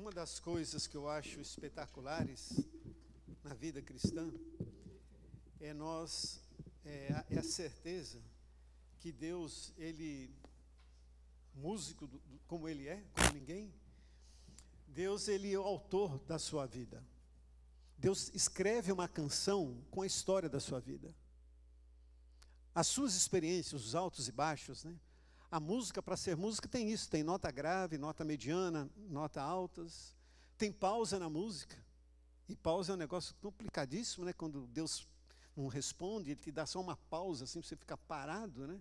Uma das coisas que eu acho espetaculares na vida cristã é nós é, é a certeza que Deus, ele músico do, do, como ele é, como ninguém, Deus ele é o autor da sua vida. Deus escreve uma canção com a história da sua vida. As suas experiências, os altos e baixos, né? A música, para ser música, tem isso: tem nota grave, nota mediana, nota altas, tem pausa na música. E pausa é um negócio complicadíssimo, né? Quando Deus não responde, ele te dá só uma pausa, assim, para você ficar parado, né?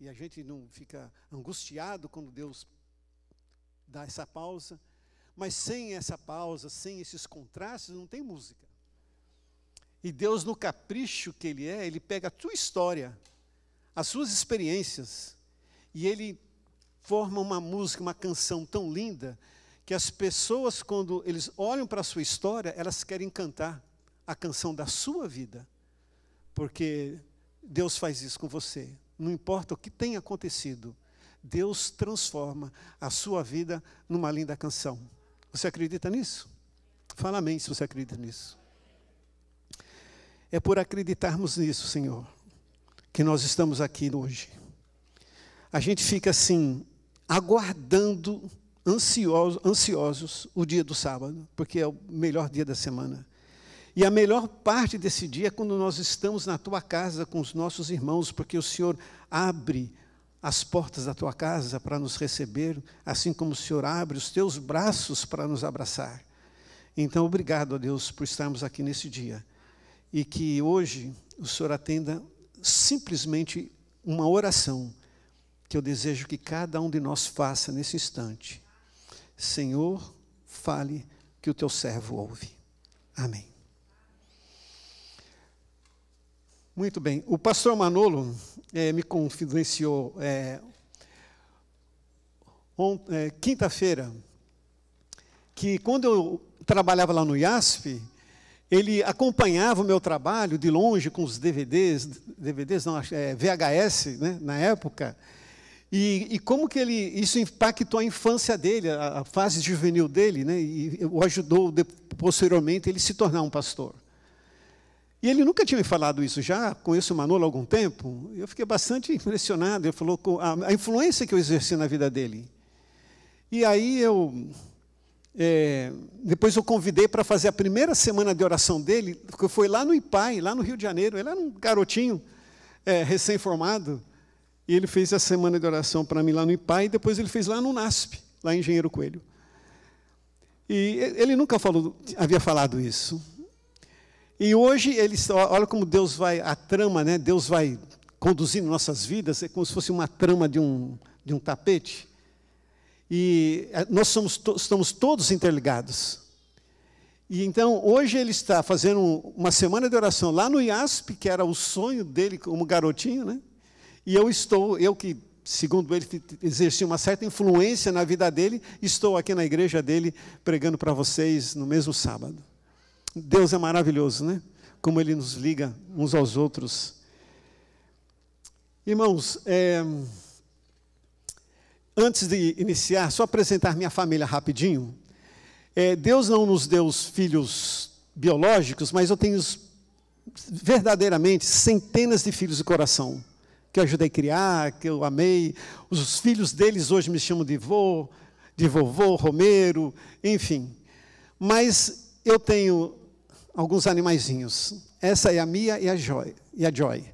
E a gente não fica angustiado quando Deus dá essa pausa. Mas sem essa pausa, sem esses contrastes, não tem música. E Deus, no capricho que Ele é, Ele pega a tua história, as suas experiências, e ele forma uma música, uma canção tão linda, que as pessoas, quando eles olham para a sua história, elas querem cantar a canção da sua vida. Porque Deus faz isso com você. Não importa o que tenha acontecido, Deus transforma a sua vida numa linda canção. Você acredita nisso? Fala amém se você acredita nisso. É por acreditarmos nisso, Senhor, que nós estamos aqui hoje a gente fica assim, aguardando, ansioso, ansiosos, o dia do sábado, porque é o melhor dia da semana. E a melhor parte desse dia é quando nós estamos na tua casa com os nossos irmãos, porque o Senhor abre as portas da tua casa para nos receber, assim como o Senhor abre os teus braços para nos abraçar. Então, obrigado a Deus por estarmos aqui nesse dia. E que hoje o Senhor atenda simplesmente uma oração que eu desejo que cada um de nós faça nesse instante. Senhor, fale que o teu servo ouve. Amém. Muito bem. O pastor Manolo é, me confidenciou é, é, quinta-feira que quando eu trabalhava lá no IASP, ele acompanhava o meu trabalho de longe com os DVDs, DVDs não, VHS, né, na época, e, e, como que ele, isso impactou a infância dele, a, a fase juvenil dele, né? e o ajudou de, posteriormente ele se tornar um pastor. E ele nunca tinha me falado isso, já conheço o Manolo há algum tempo, eu fiquei bastante impressionado, ele falou a, a, influência que eu exerci na vida dele. E aí eu, é, depois eu convidei para fazer a primeira semana de oração dele, que foi lá no IPAI, lá no Rio de Janeiro, ele era um garotinho é, recém-formado, e ele fez a semana de oração para mim lá no IPAI, e depois ele fez lá no NASP, lá em Engenheiro Coelho. E ele nunca falou, havia falado isso. E hoje, ele, olha como Deus vai, a trama, né? Deus vai conduzindo nossas vidas, é como se fosse uma trama de um, de um tapete. E eh, nós somos to, estamos todos interligados. E então, hoje ele está fazendo uma semana de oração lá no IASP, que era o sonho dele como garotinho, né? E eu estou, eu que, segundo ele, exerci uma certa influência na vida dele, estou aqui na igreja dele pregando para vocês no mesmo sábado. Deus é maravilhoso, né? Como ele nos liga uns aos outros. Irmãos, é, antes de iniciar, só apresentar minha família rapidinho. É, Deus não nos deu os filhos biológicos, mas eu tenho verdadeiramente centenas de filhos de coração que eu ajudei a criar, que eu amei. Os filhos deles hoje me chamam de vô, de vovô, Romero, enfim. Mas eu tenho alguns animaizinhos. Essa é a Mia e a Joy. E a Joy.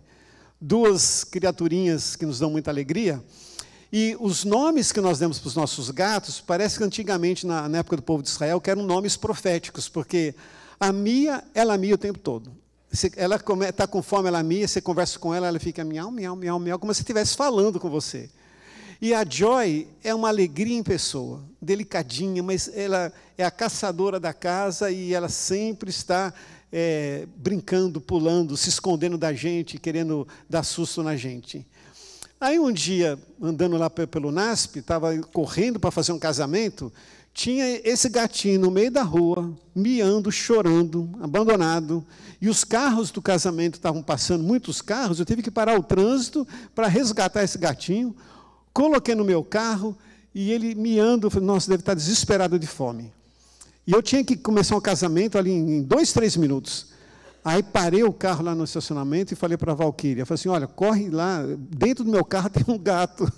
Duas criaturinhas que nos dão muita alegria. E os nomes que nós demos para os nossos gatos, parece que antigamente, na, na época do povo de Israel, que eram nomes proféticos, porque a Mia, ela é mia o tempo todo. Você, ela está com fome, ela mia, você conversa com ela, ela fica miau, miau, miau, miau, como se estivesse falando com você. E a Joy é uma alegria em pessoa, delicadinha, mas ela é a caçadora da casa e ela sempre está é, brincando, pulando, se escondendo da gente, querendo dar susto na gente. Aí um dia, andando lá pelo NASP, estava correndo para fazer um casamento, tinha esse gatinho no meio da rua, miando, chorando, abandonado, e os carros do casamento estavam passando, muitos carros, eu tive que parar o trânsito para resgatar esse gatinho, coloquei no meu carro, e ele miando, falei, nossa, deve estar desesperado de fome. E eu tinha que começar um casamento ali em dois, três minutos. Aí parei o carro lá no estacionamento e falei para a Valquíria, falei assim, olha, corre lá, dentro do meu carro tem um gato,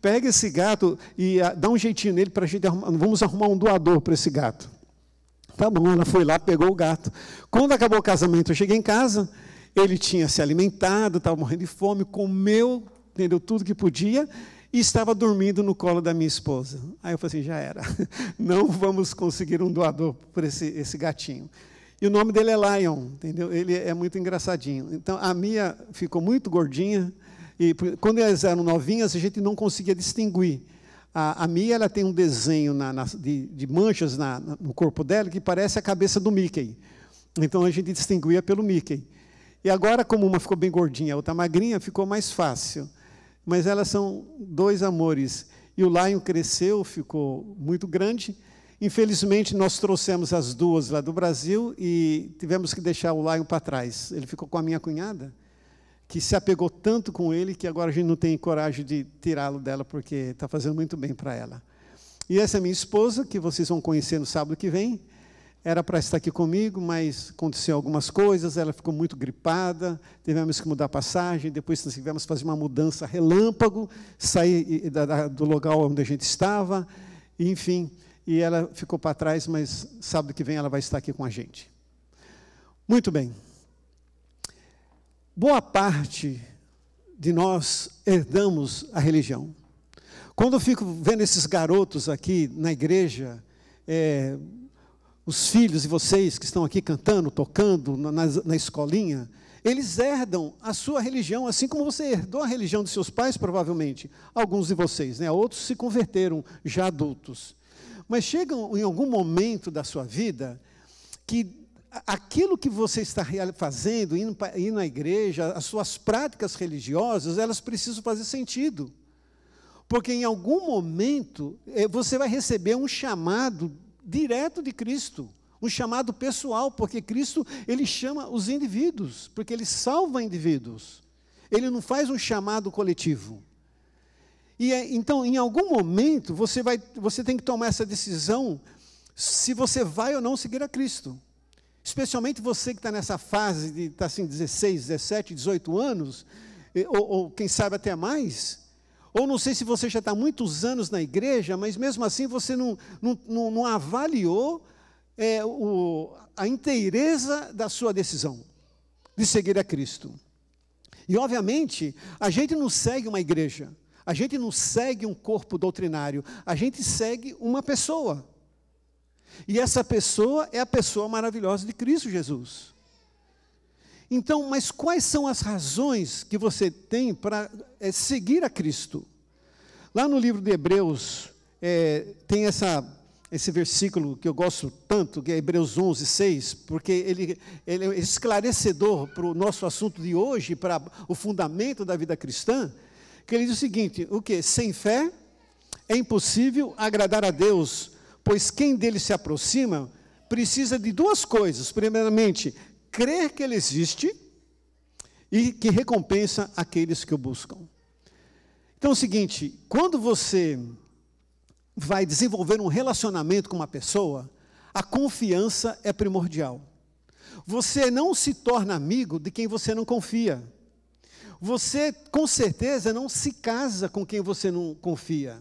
pega esse gato e ah, dá um jeitinho nele para a gente arrumar, vamos arrumar um doador para esse gato. Tá bom, ela foi lá, pegou o gato. Quando acabou o casamento, eu cheguei em casa, ele tinha se alimentado, estava morrendo de fome, comeu, entendeu, tudo que podia, e estava dormindo no colo da minha esposa. Aí eu falei assim, já era, não vamos conseguir um doador por esse, esse gatinho. E o nome dele é Lion, entendeu? Ele é muito engraçadinho. Então, a Mia ficou muito gordinha, e quando elas eram novinhas, a gente não conseguia distinguir. A, a Mia ela tem um desenho na, na, de, de, manchas na, no corpo dela que parece a cabeça do Mickey. Então, a gente distinguia pelo Mickey. E agora, como uma ficou bem gordinha, a outra magrinha, ficou mais fácil. Mas elas são dois amores. E o Lion cresceu, ficou muito grande, Infelizmente, nós trouxemos as duas lá do Brasil e tivemos que deixar o Lion para trás. Ele ficou com a minha cunhada, que se apegou tanto com ele que agora a gente não tem coragem de tirá-lo dela, porque está fazendo muito bem para ela. E essa é minha esposa, que vocês vão conhecer no sábado que vem. Era para estar aqui comigo, mas aconteceu algumas coisas. Ela ficou muito gripada, tivemos que mudar a passagem. Depois nós tivemos que fazer uma mudança relâmpago, sair do local onde a gente estava. Enfim e ela ficou para trás, mas sábado que vem ela vai estar aqui com a gente. Muito bem. Boa parte de nós herdamos a religião. Quando eu fico vendo esses garotos aqui na igreja, é, os filhos e vocês que estão aqui cantando, tocando na, na, na escolinha, eles herdam a sua religião, assim como você herdou a religião de seus pais, provavelmente. Alguns de vocês, né? Outros se converteram já adultos. Mas chega em algum momento da sua vida que aquilo que você está fazendo, indo, indo à igreja, as suas práticas religiosas, elas precisam fazer sentido. Porque em algum momento eh, você vai receber um chamado direto de Cristo, um chamado pessoal, porque Cristo ele chama os indivíduos, porque ele salva indivíduos. Ele não faz um chamado coletivo. E é, então, em algum momento, você, vai, você tem que tomar essa decisão se você vai ou não seguir a Cristo. Especialmente você que está nessa fase de tá assim, 16, 17, 18 anos, eh, ou, ou quem sabe até mais. Ou não sei se você já está muitos anos na igreja, mas mesmo assim você não, não, não, não avaliou é, o, a inteireza da sua decisão de seguir a Cristo. E, obviamente, a gente não segue uma igreja. A gente não segue um corpo doutrinário, a gente segue uma pessoa. E essa pessoa é a pessoa maravilhosa de Cristo Jesus. Então, mas quais são as razões que você tem para é, seguir a Cristo? Lá no livro de Hebreus, é, tem essa, esse versículo que eu gosto tanto, que é Hebreus 11, 6, porque ele, ele é esclarecedor para o nosso assunto de hoje, para o fundamento da vida cristã porque ele diz o seguinte: o que? Sem fé é impossível agradar a Deus, pois quem dele se aproxima precisa de duas coisas. Primeiramente, crer que ele existe e que recompensa aqueles que o buscam. Então é o seguinte: quando você vai desenvolver um relacionamento com uma pessoa, a confiança é primordial. Você não se torna amigo de quem você não confia. Você, com certeza, não se casa com quem você não confia.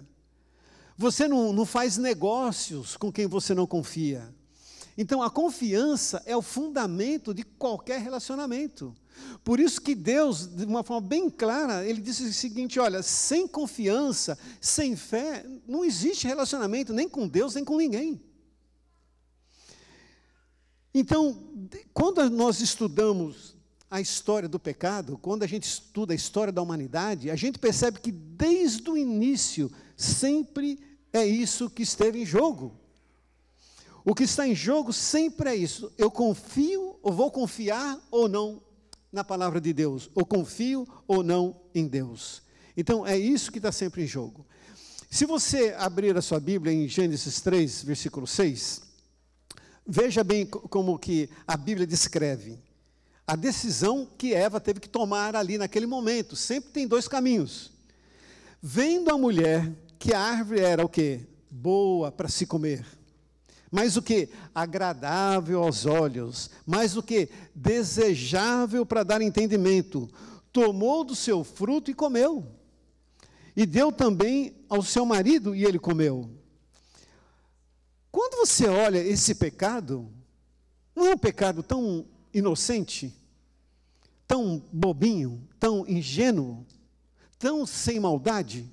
Você não, não faz negócios com quem você não confia. Então, a confiança é o fundamento de qualquer relacionamento. Por isso que Deus, de uma forma bem clara, ele disse o seguinte: olha, sem confiança, sem fé, não existe relacionamento nem com Deus, nem com ninguém. Então, quando nós estudamos a história do pecado, quando a gente estuda a história da humanidade, a gente percebe que desde o início sempre é isso que esteve em jogo. O que está em jogo sempre é isso. Eu confio ou vou confiar ou não na palavra de Deus, ou confio ou não em Deus. Então é isso que está sempre em jogo. Se você abrir a sua Bíblia em Gênesis 3, versículo 6, veja bem como que a Bíblia descreve a decisão que Eva teve que tomar ali naquele momento. Sempre tem dois caminhos. Vendo a mulher que a árvore era o quê? Boa para se comer. Mais o que? Agradável aos olhos. Mais o que? Desejável para dar entendimento. Tomou do seu fruto e comeu. E deu também ao seu marido e ele comeu. Quando você olha esse pecado, não é um pecado tão inocente? tão bobinho, tão ingênuo, tão sem maldade.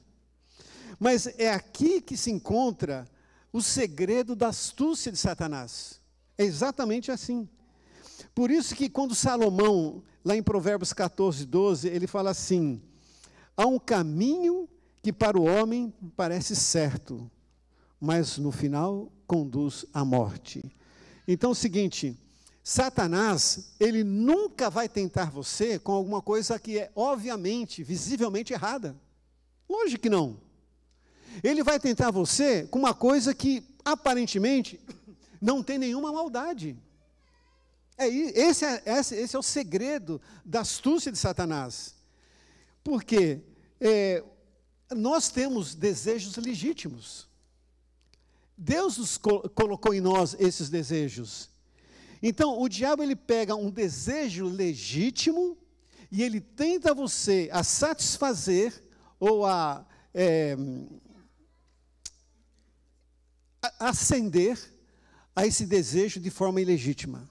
Mas é aqui que se encontra o segredo da astúcia de Satanás. É exatamente assim. Por isso que quando Salomão, lá em Provérbios 14, 12, ele fala assim: há um caminho que para o homem parece certo, mas no final conduz à morte. Então, é o seguinte, Satanás, ele nunca vai tentar você com alguma coisa que é obviamente, visivelmente errada. Lógico que não. Ele vai tentar você com uma coisa que aparentemente não tem nenhuma maldade. É, esse, é, esse, esse é o segredo da astúcia de Satanás. Porque é, nós temos desejos legítimos. Deus col colocou em nós esses desejos então, o diabo ele pega um desejo legítimo e ele tenta você a satisfazer ou a é, acender a esse desejo de forma ilegítima.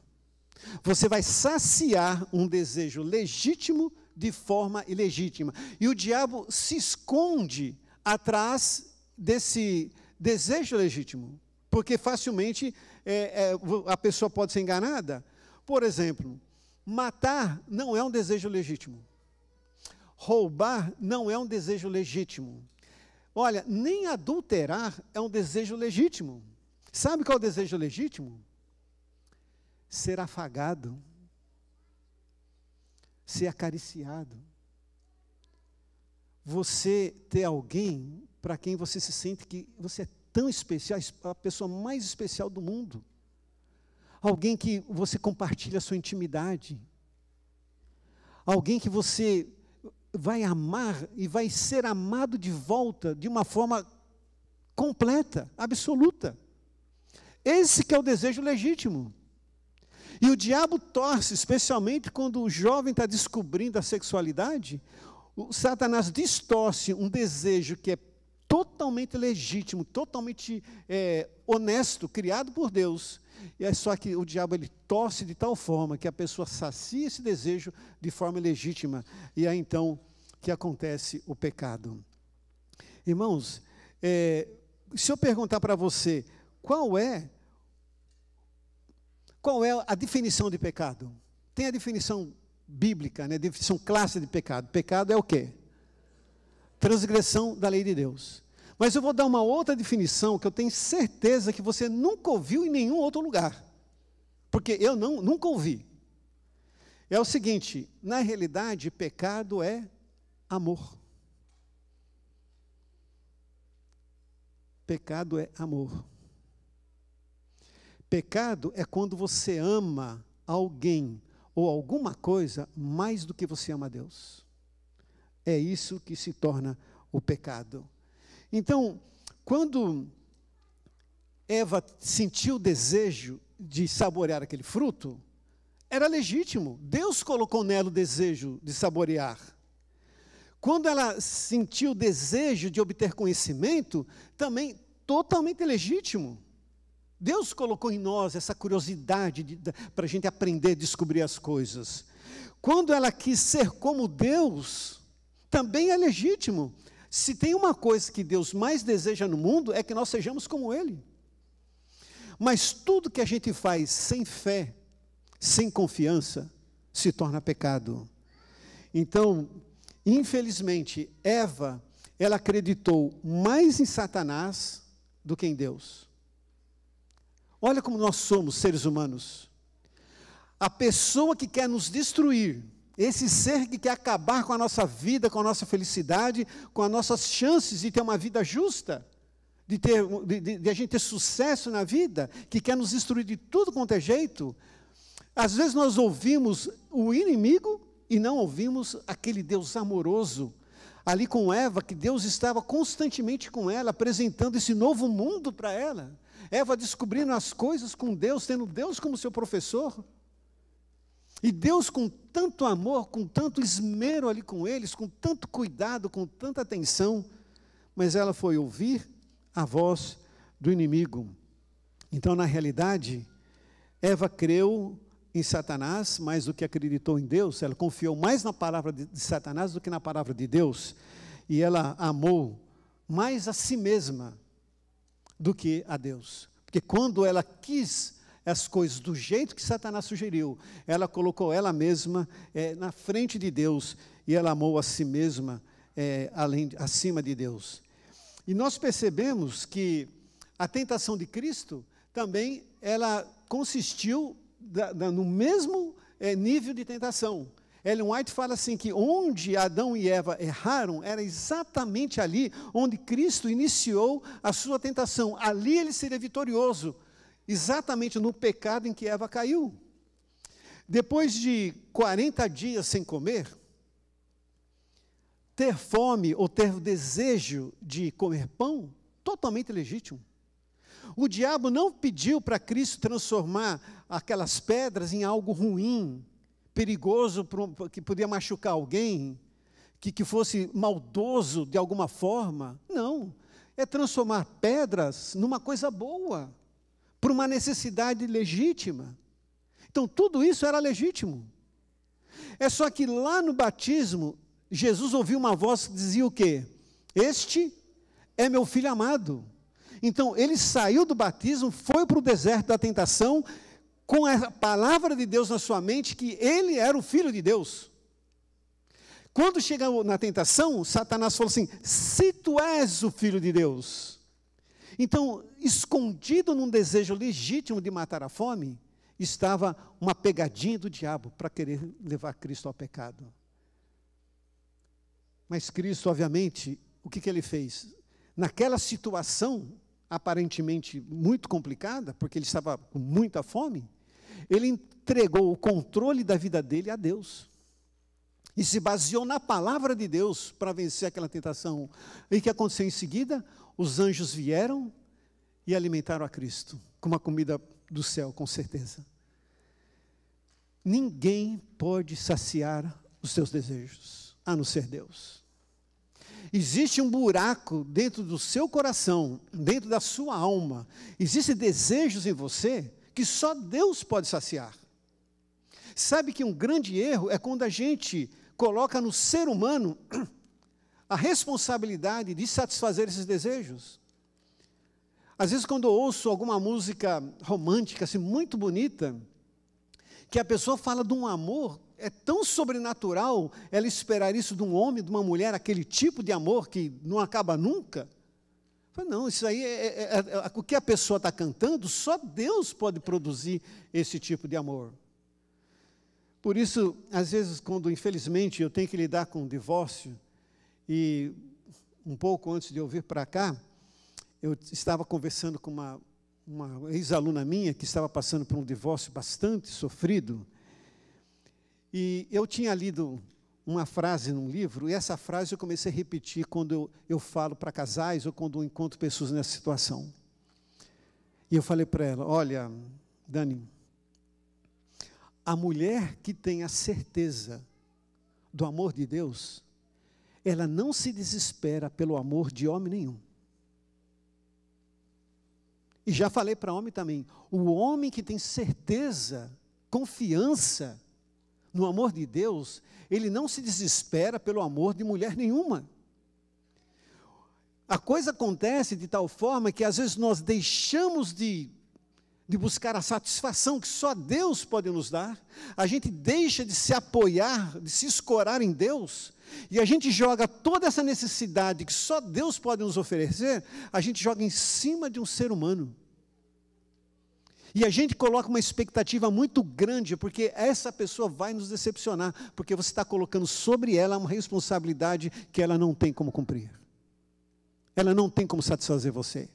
Você vai saciar um desejo legítimo de forma ilegítima. E o diabo se esconde atrás desse desejo legítimo, porque facilmente é, é, a pessoa pode ser enganada? Por exemplo, matar não é um desejo legítimo. Roubar não é um desejo legítimo. Olha, nem adulterar é um desejo legítimo. Sabe qual é o desejo legítimo? Ser afagado, ser acariciado. Você ter alguém para quem você se sente que você é tão especial, a pessoa mais especial do mundo. Alguém que você compartilha a sua intimidade. Alguém que você vai amar e vai ser amado de volta de uma forma completa, absoluta. Esse que é o desejo legítimo. E o diabo torce, especialmente quando o jovem está descobrindo a sexualidade, o Satanás distorce um desejo que é totalmente legítimo, totalmente é, honesto, criado por Deus. E é só que o diabo ele torce de tal forma que a pessoa sacia esse desejo de forma legítima e é então que acontece o pecado. Irmãos, é, se eu perguntar para você qual é qual é a definição de pecado? Tem a definição bíblica, né? A definição clássica de pecado. Pecado é o quê? transgressão da lei de Deus. Mas eu vou dar uma outra definição que eu tenho certeza que você nunca ouviu em nenhum outro lugar. Porque eu não, nunca ouvi. É o seguinte: na realidade, pecado é amor. Pecado é amor. Pecado é quando você ama alguém ou alguma coisa mais do que você ama a Deus. É isso que se torna o pecado. Então, quando Eva sentiu o desejo de saborear aquele fruto, era legítimo. Deus colocou nela o desejo de saborear. Quando ela sentiu o desejo de obter conhecimento, também totalmente legítimo. Deus colocou em nós essa curiosidade para a gente aprender a descobrir as coisas. Quando ela quis ser como Deus, também é legítimo. Se tem uma coisa que Deus mais deseja no mundo, é que nós sejamos como Ele. Mas tudo que a gente faz sem fé, sem confiança, se torna pecado. Então, infelizmente, Eva, ela acreditou mais em Satanás do que em Deus. Olha como nós somos seres humanos. A pessoa que quer nos destruir, esse ser que quer acabar com a nossa vida, com a nossa felicidade, com as nossas chances de ter uma vida justa, de, ter, de, de, de a gente ter sucesso na vida, que quer nos destruir de tudo quanto é jeito. Às vezes nós ouvimos o inimigo e não ouvimos aquele Deus amoroso. Ali com Eva, que Deus estava constantemente com ela, apresentando esse novo mundo para ela. Eva descobrindo as coisas com Deus, tendo Deus como seu professor. E Deus, com tanto amor, com tanto esmero ali com eles, com tanto cuidado, com tanta atenção, mas ela foi ouvir a voz do inimigo. Então, na realidade, Eva creu em Satanás mais do que acreditou em Deus, ela confiou mais na palavra de Satanás do que na palavra de Deus, e ela amou mais a si mesma do que a Deus. Porque quando ela quis as coisas do jeito que Satanás sugeriu. Ela colocou ela mesma é, na frente de Deus e ela amou a si mesma é, além, acima de Deus. E nós percebemos que a tentação de Cristo também ela consistiu da, da, no mesmo é, nível de tentação. Ellen White fala assim que onde Adão e Eva erraram era exatamente ali onde Cristo iniciou a sua tentação. Ali ele seria vitorioso exatamente no pecado em que Eva caiu. Depois de 40 dias sem comer, ter fome ou ter o desejo de comer pão, totalmente legítimo. O diabo não pediu para Cristo transformar aquelas pedras em algo ruim, perigoso, que podia machucar alguém, que, que fosse maldoso de alguma forma. Não. É transformar pedras numa coisa boa por uma necessidade legítima. Então, tudo isso era legítimo. É só que lá no batismo, Jesus ouviu uma voz que dizia o quê? Este é meu filho amado. Então, ele saiu do batismo, foi para o deserto da tentação, com a palavra de Deus na sua mente que ele era o filho de Deus. Quando chegou na tentação, Satanás falou assim: Se tu és o filho de Deus, então, escondido num desejo legítimo de matar a fome, estava uma pegadinha do diabo para querer levar Cristo ao pecado. Mas Cristo, obviamente, o que, que ele fez? Naquela situação, aparentemente muito complicada, porque ele estava com muita fome, ele entregou o controle da vida dele a Deus. E se baseou na palavra de Deus para vencer aquela tentação. E o que aconteceu em seguida? os anjos vieram e alimentaram a Cristo com uma comida do céu, com certeza. Ninguém pode saciar os seus desejos, a não ser Deus. Existe um buraco dentro do seu coração, dentro da sua alma. Existem desejos em você que só Deus pode saciar. Sabe que um grande erro é quando a gente coloca no ser humano a responsabilidade de satisfazer esses desejos. Às vezes, quando eu ouço alguma música romântica, assim, muito bonita, que a pessoa fala de um amor, é tão sobrenatural ela esperar isso de um homem, de uma mulher, aquele tipo de amor que não acaba nunca. Falo, não, isso aí é, é, é, é, é o que a pessoa está cantando, só Deus pode produzir esse tipo de amor. Por isso, às vezes, quando infelizmente eu tenho que lidar com o divórcio, e um pouco antes de eu vir para cá, eu estava conversando com uma, uma ex-aluna minha que estava passando por um divórcio bastante sofrido. E eu tinha lido uma frase num livro, e essa frase eu comecei a repetir quando eu, eu falo para casais ou quando eu encontro pessoas nessa situação. E eu falei para ela: Olha, Dani, a mulher que tem a certeza do amor de Deus, ela não se desespera pelo amor de homem nenhum. E já falei para homem também, o homem que tem certeza, confiança no amor de Deus, ele não se desespera pelo amor de mulher nenhuma. A coisa acontece de tal forma que às vezes nós deixamos de, de buscar a satisfação que só Deus pode nos dar, a gente deixa de se apoiar, de se escorar em Deus, e a gente joga toda essa necessidade que só Deus pode nos oferecer, a gente joga em cima de um ser humano. E a gente coloca uma expectativa muito grande, porque essa pessoa vai nos decepcionar, porque você está colocando sobre ela uma responsabilidade que ela não tem como cumprir. Ela não tem como satisfazer você.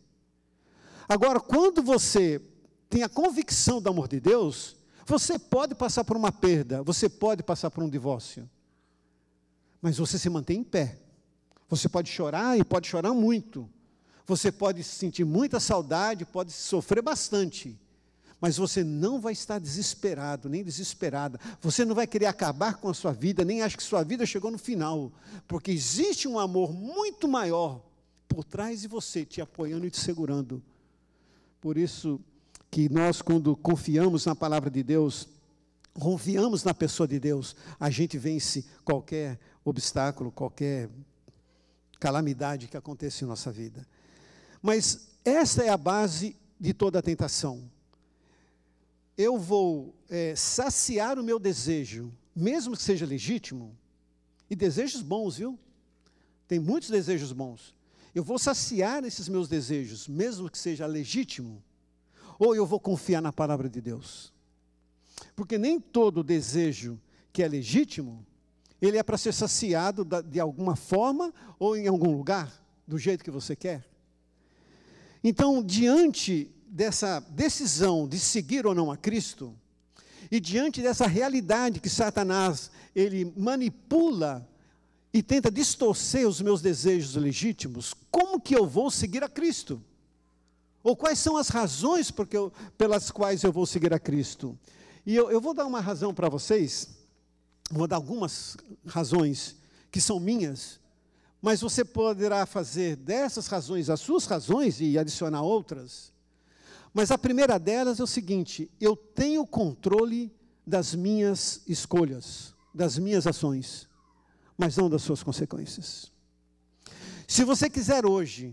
Agora, quando você tem a convicção do amor de Deus, você pode passar por uma perda, você pode passar por um divórcio mas você se mantém em pé. Você pode chorar e pode chorar muito. Você pode sentir muita saudade, pode sofrer bastante. Mas você não vai estar desesperado, nem desesperada. Você não vai querer acabar com a sua vida, nem acha que sua vida chegou no final. Porque existe um amor muito maior por trás de você, te apoiando e te segurando. Por isso que nós, quando confiamos na palavra de Deus, confiamos na pessoa de Deus, a gente vence qualquer obstáculo, qualquer calamidade que aconteça em nossa vida. Mas essa é a base de toda tentação. Eu vou é, saciar o meu desejo, mesmo que seja legítimo, e desejos bons, viu? Tem muitos desejos bons. Eu vou saciar esses meus desejos, mesmo que seja legítimo, ou eu vou confiar na palavra de Deus. Porque nem todo desejo que é legítimo ele é para ser saciado de alguma forma ou em algum lugar, do jeito que você quer. Então, diante dessa decisão de seguir ou não a Cristo, e diante dessa realidade que Satanás, ele manipula e tenta distorcer os meus desejos legítimos, como que eu vou seguir a Cristo? Ou quais são as razões eu, pelas quais eu vou seguir a Cristo? E eu, eu vou dar uma razão para vocês, Vou dar algumas razões que são minhas, mas você poderá fazer dessas razões as suas razões e adicionar outras. Mas a primeira delas é o seguinte: eu tenho controle das minhas escolhas, das minhas ações, mas não das suas consequências. Se você quiser hoje,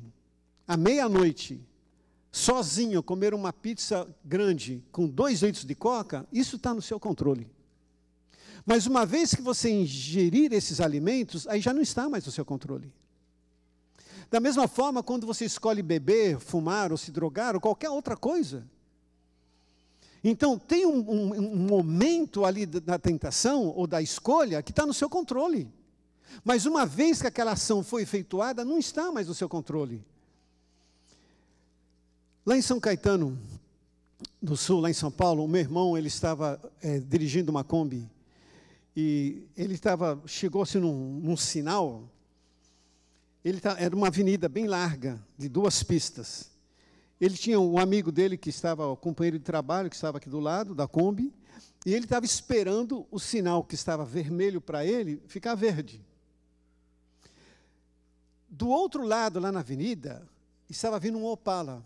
à meia-noite, sozinho comer uma pizza grande com dois litros de coca, isso está no seu controle. Mas uma vez que você ingerir esses alimentos, aí já não está mais no seu controle. Da mesma forma, quando você escolhe beber, fumar ou se drogar ou qualquer outra coisa. Então, tem um, um, um momento ali da tentação ou da escolha que está no seu controle. Mas uma vez que aquela ação foi efetuada, não está mais no seu controle. Lá em São Caetano do Sul, lá em São Paulo, o meu irmão ele estava é, dirigindo uma Kombi e ele estava, chegou-se num, num, sinal. Ele tá, era uma avenida bem larga, de duas pistas. Ele tinha um amigo dele que estava, o companheiro de trabalho que estava aqui do lado da Kombi, e ele estava esperando o sinal que estava vermelho para ele ficar verde. Do outro lado, lá na avenida, estava vindo um Opala,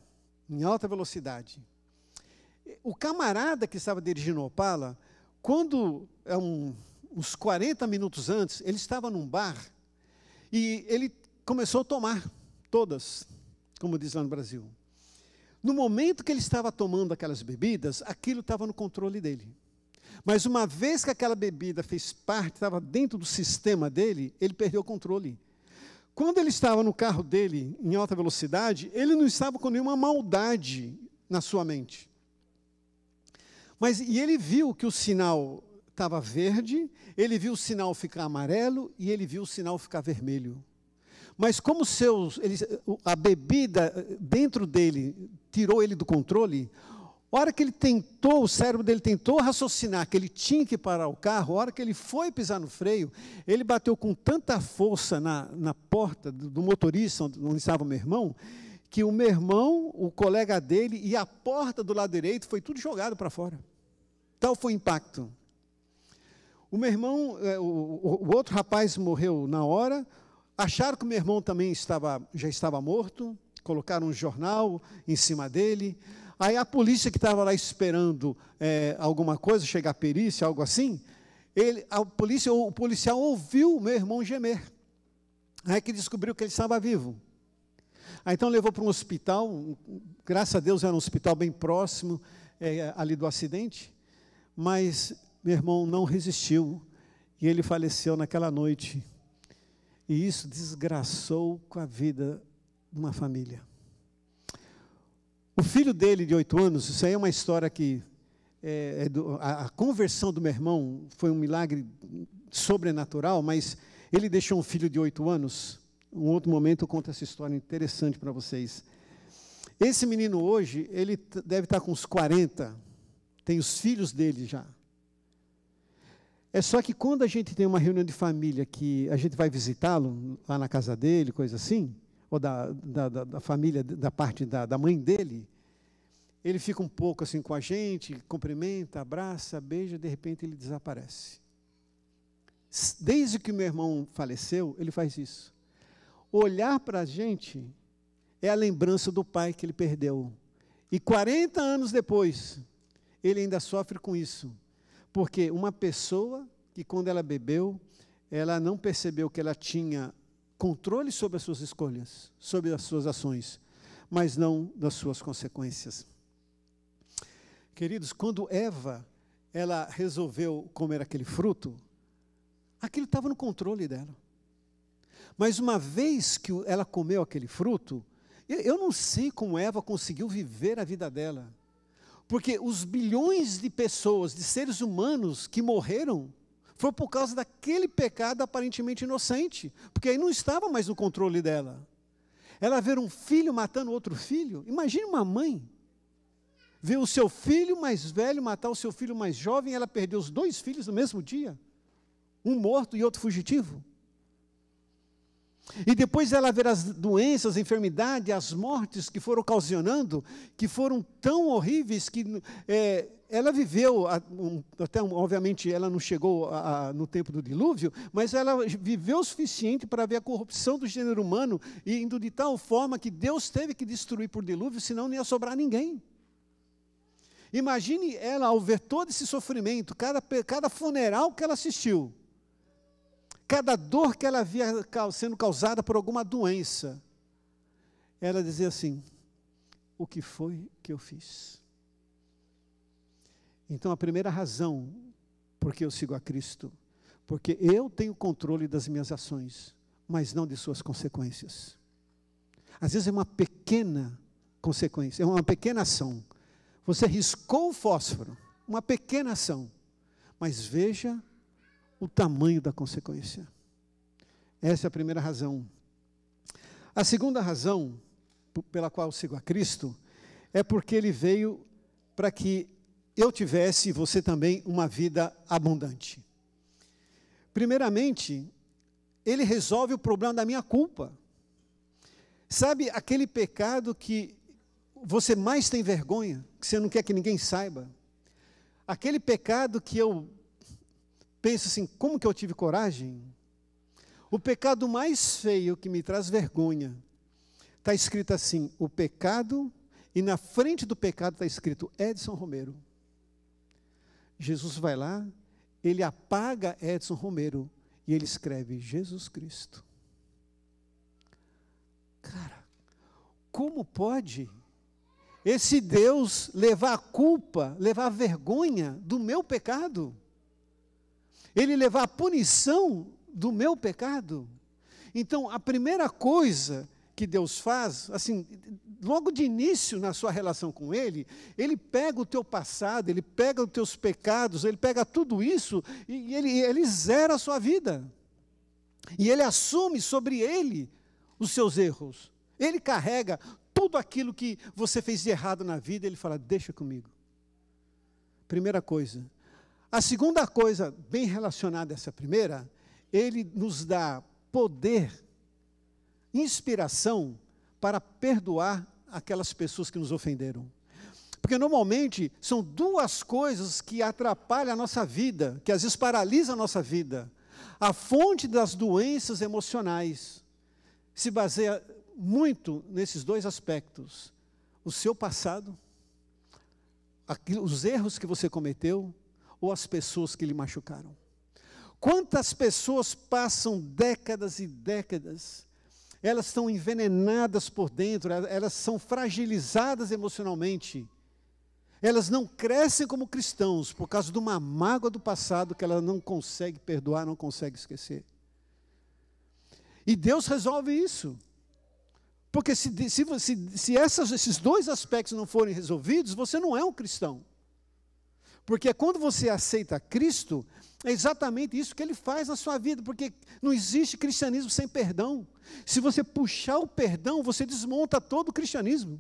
em alta velocidade. O camarada que estava dirigindo o Opala, quando é um uns 40 minutos antes, ele estava num bar e ele começou a tomar todas, como diz lá no Brasil. No momento que ele estava tomando aquelas bebidas, aquilo estava no controle dele. Mas uma vez que aquela bebida fez parte, estava dentro do sistema dele, ele perdeu o controle. Quando ele estava no carro dele, em alta velocidade, ele não estava com nenhuma maldade na sua mente. Mas e ele viu que o sinal estava verde, ele viu o sinal ficar amarelo e ele viu o sinal ficar vermelho. Mas como seus, ele, a bebida eh, dentro dele tirou ele do controle, a hora que ele tentou, o cérebro dele tentou raciocinar que ele tinha que parar o carro, a hora que ele foi pisar no freio, ele bateu com tanta força na, na porta do motorista, onde estava o meu irmão, que o meu irmão, o colega dele e a porta do lado direito foi tudo jogado para fora. Tal foi o impacto. O meu irmão, é, o, outro rapaz morreu na hora. Acharam que o meu irmão também estava, já estava morto. Colocaram um jornal em cima dele. Aí a polícia que estava lá esperando é, alguma coisa, chegar a perícia, algo assim, ele, a polícia, o policial ouviu o meu irmão gemer. Aí que descobriu que ele estava vivo. Aí então levou para um hospital, graças a Deus era um hospital bem próximo é, ali do acidente, mas meu irmão não resistiu e ele faleceu naquela noite. E isso desgraçou com a vida de uma família. O filho dele, de oito anos, isso aí é uma história que. É, é do, a, a conversão do meu irmão foi um milagre sobrenatural, mas ele deixou um filho de oito anos. Um outro momento eu conto essa história interessante para vocês. Esse menino hoje, ele deve estar com uns 40, tem os filhos dele já. É só que quando a gente tem uma reunião de família que a gente vai visitá-lo lá na casa dele, coisa assim, ou da, da, da família, da parte da, da mãe dele, ele fica um pouco assim com a gente, cumprimenta, abraça, beija, de repente ele desaparece. Desde que meu irmão faleceu, ele faz isso. Olhar para a gente é a lembrança do pai que ele perdeu. E 40 anos depois, ele ainda sofre com isso. Porque uma pessoa que, quando ela bebeu, ela não percebeu que ela tinha controle sobre as suas escolhas, sobre as suas ações, mas não das suas consequências. Queridos, quando Eva ela resolveu comer aquele fruto, aquilo estava no controle dela. Mas uma vez que ela comeu aquele fruto, eu não sei como Eva conseguiu viver a vida dela. Porque os bilhões de pessoas, de seres humanos que morreram, foi por causa daquele pecado aparentemente inocente, porque aí não estava mais no controle dela. Ela ver um filho matando outro filho, imagine uma mãe ver o seu filho mais velho matar o seu filho mais jovem, ela perdeu os dois filhos no mesmo dia, um morto e outro fugitivo. E depois dela ver as doenças, a enfermidade, as mortes que foram ocasionando, que foram tão horríveis que é, ela viveu, até obviamente ela não chegou a, a, no tempo do dilúvio, mas ela viveu o suficiente para ver a corrupção do gênero humano indo de tal forma que Deus teve que destruir por dilúvio, senão não ia sobrar ninguém. Imagine ela ao ver todo esse sofrimento, cada, cada funeral que ela assistiu cada dor que ela havia sendo causada por alguma doença, ela dizia assim: O que foi que eu fiz? Então, a primeira razão por que eu sigo a Cristo, porque eu tenho controle das minhas ações, mas não de suas consequências. Às vezes é uma pequena consequência, é uma pequena ação. Você riscou o fósforo, uma pequena ação, mas veja o tamanho da consequência. Essa é a primeira razão. A segunda razão pela qual sigo a Cristo é porque ele veio para que eu tivesse, e você também, uma vida abundante. Primeiramente, ele resolve o problema da minha culpa. Sabe aquele pecado que você mais tem vergonha, que você não quer que ninguém saiba? Aquele pecado que eu penso assim: como que eu tive coragem? O pecado mais feio que me traz vergonha. Está escrito assim: o pecado, e na frente do pecado está escrito Edson Romero. Jesus vai lá, ele apaga Edson Romero e ele escreve Jesus Cristo. Cara, como pode esse Deus levar a culpa, levar a vergonha do meu pecado? ele levar a punição do meu pecado. Então, a primeira coisa que Deus faz, assim, logo de início na sua relação com Ele, Ele pega o teu passado, Ele pega os teus pecados, Ele pega tudo isso e Ele, ele zera a sua vida. E Ele assume sobre Ele os seus erros. Ele carrega tudo aquilo que você fez de errado na vida, Ele fala: deixa comigo. Primeira coisa, a segunda coisa, bem relacionada a essa primeira, ele nos dá poder, inspiração para perdoar aquelas pessoas que nos ofenderam. Porque normalmente são duas coisas que atrapalham a nossa vida, que às vezes paralisam a nossa vida. A fonte das doenças emocionais se baseia muito nesses dois aspectos: o seu passado, os erros que você cometeu ou as pessoas que lhe machucaram? Quantas pessoas passam décadas e décadas, elas estão envenenadas por dentro, elas são fragilizadas emocionalmente, elas não crescem como cristãos por causa de uma mágoa do passado que ela não consegue perdoar, não consegue esquecer. E Deus resolve isso. Porque se, se, se, se essas, esses dois aspectos não forem resolvidos, você não é um cristão. Porque quando você aceita Cristo, é exatamente isso que ele faz na sua vida, porque não existe cristianismo sem perdão. Se você puxar o perdão, você desmonta todo o cristianismo.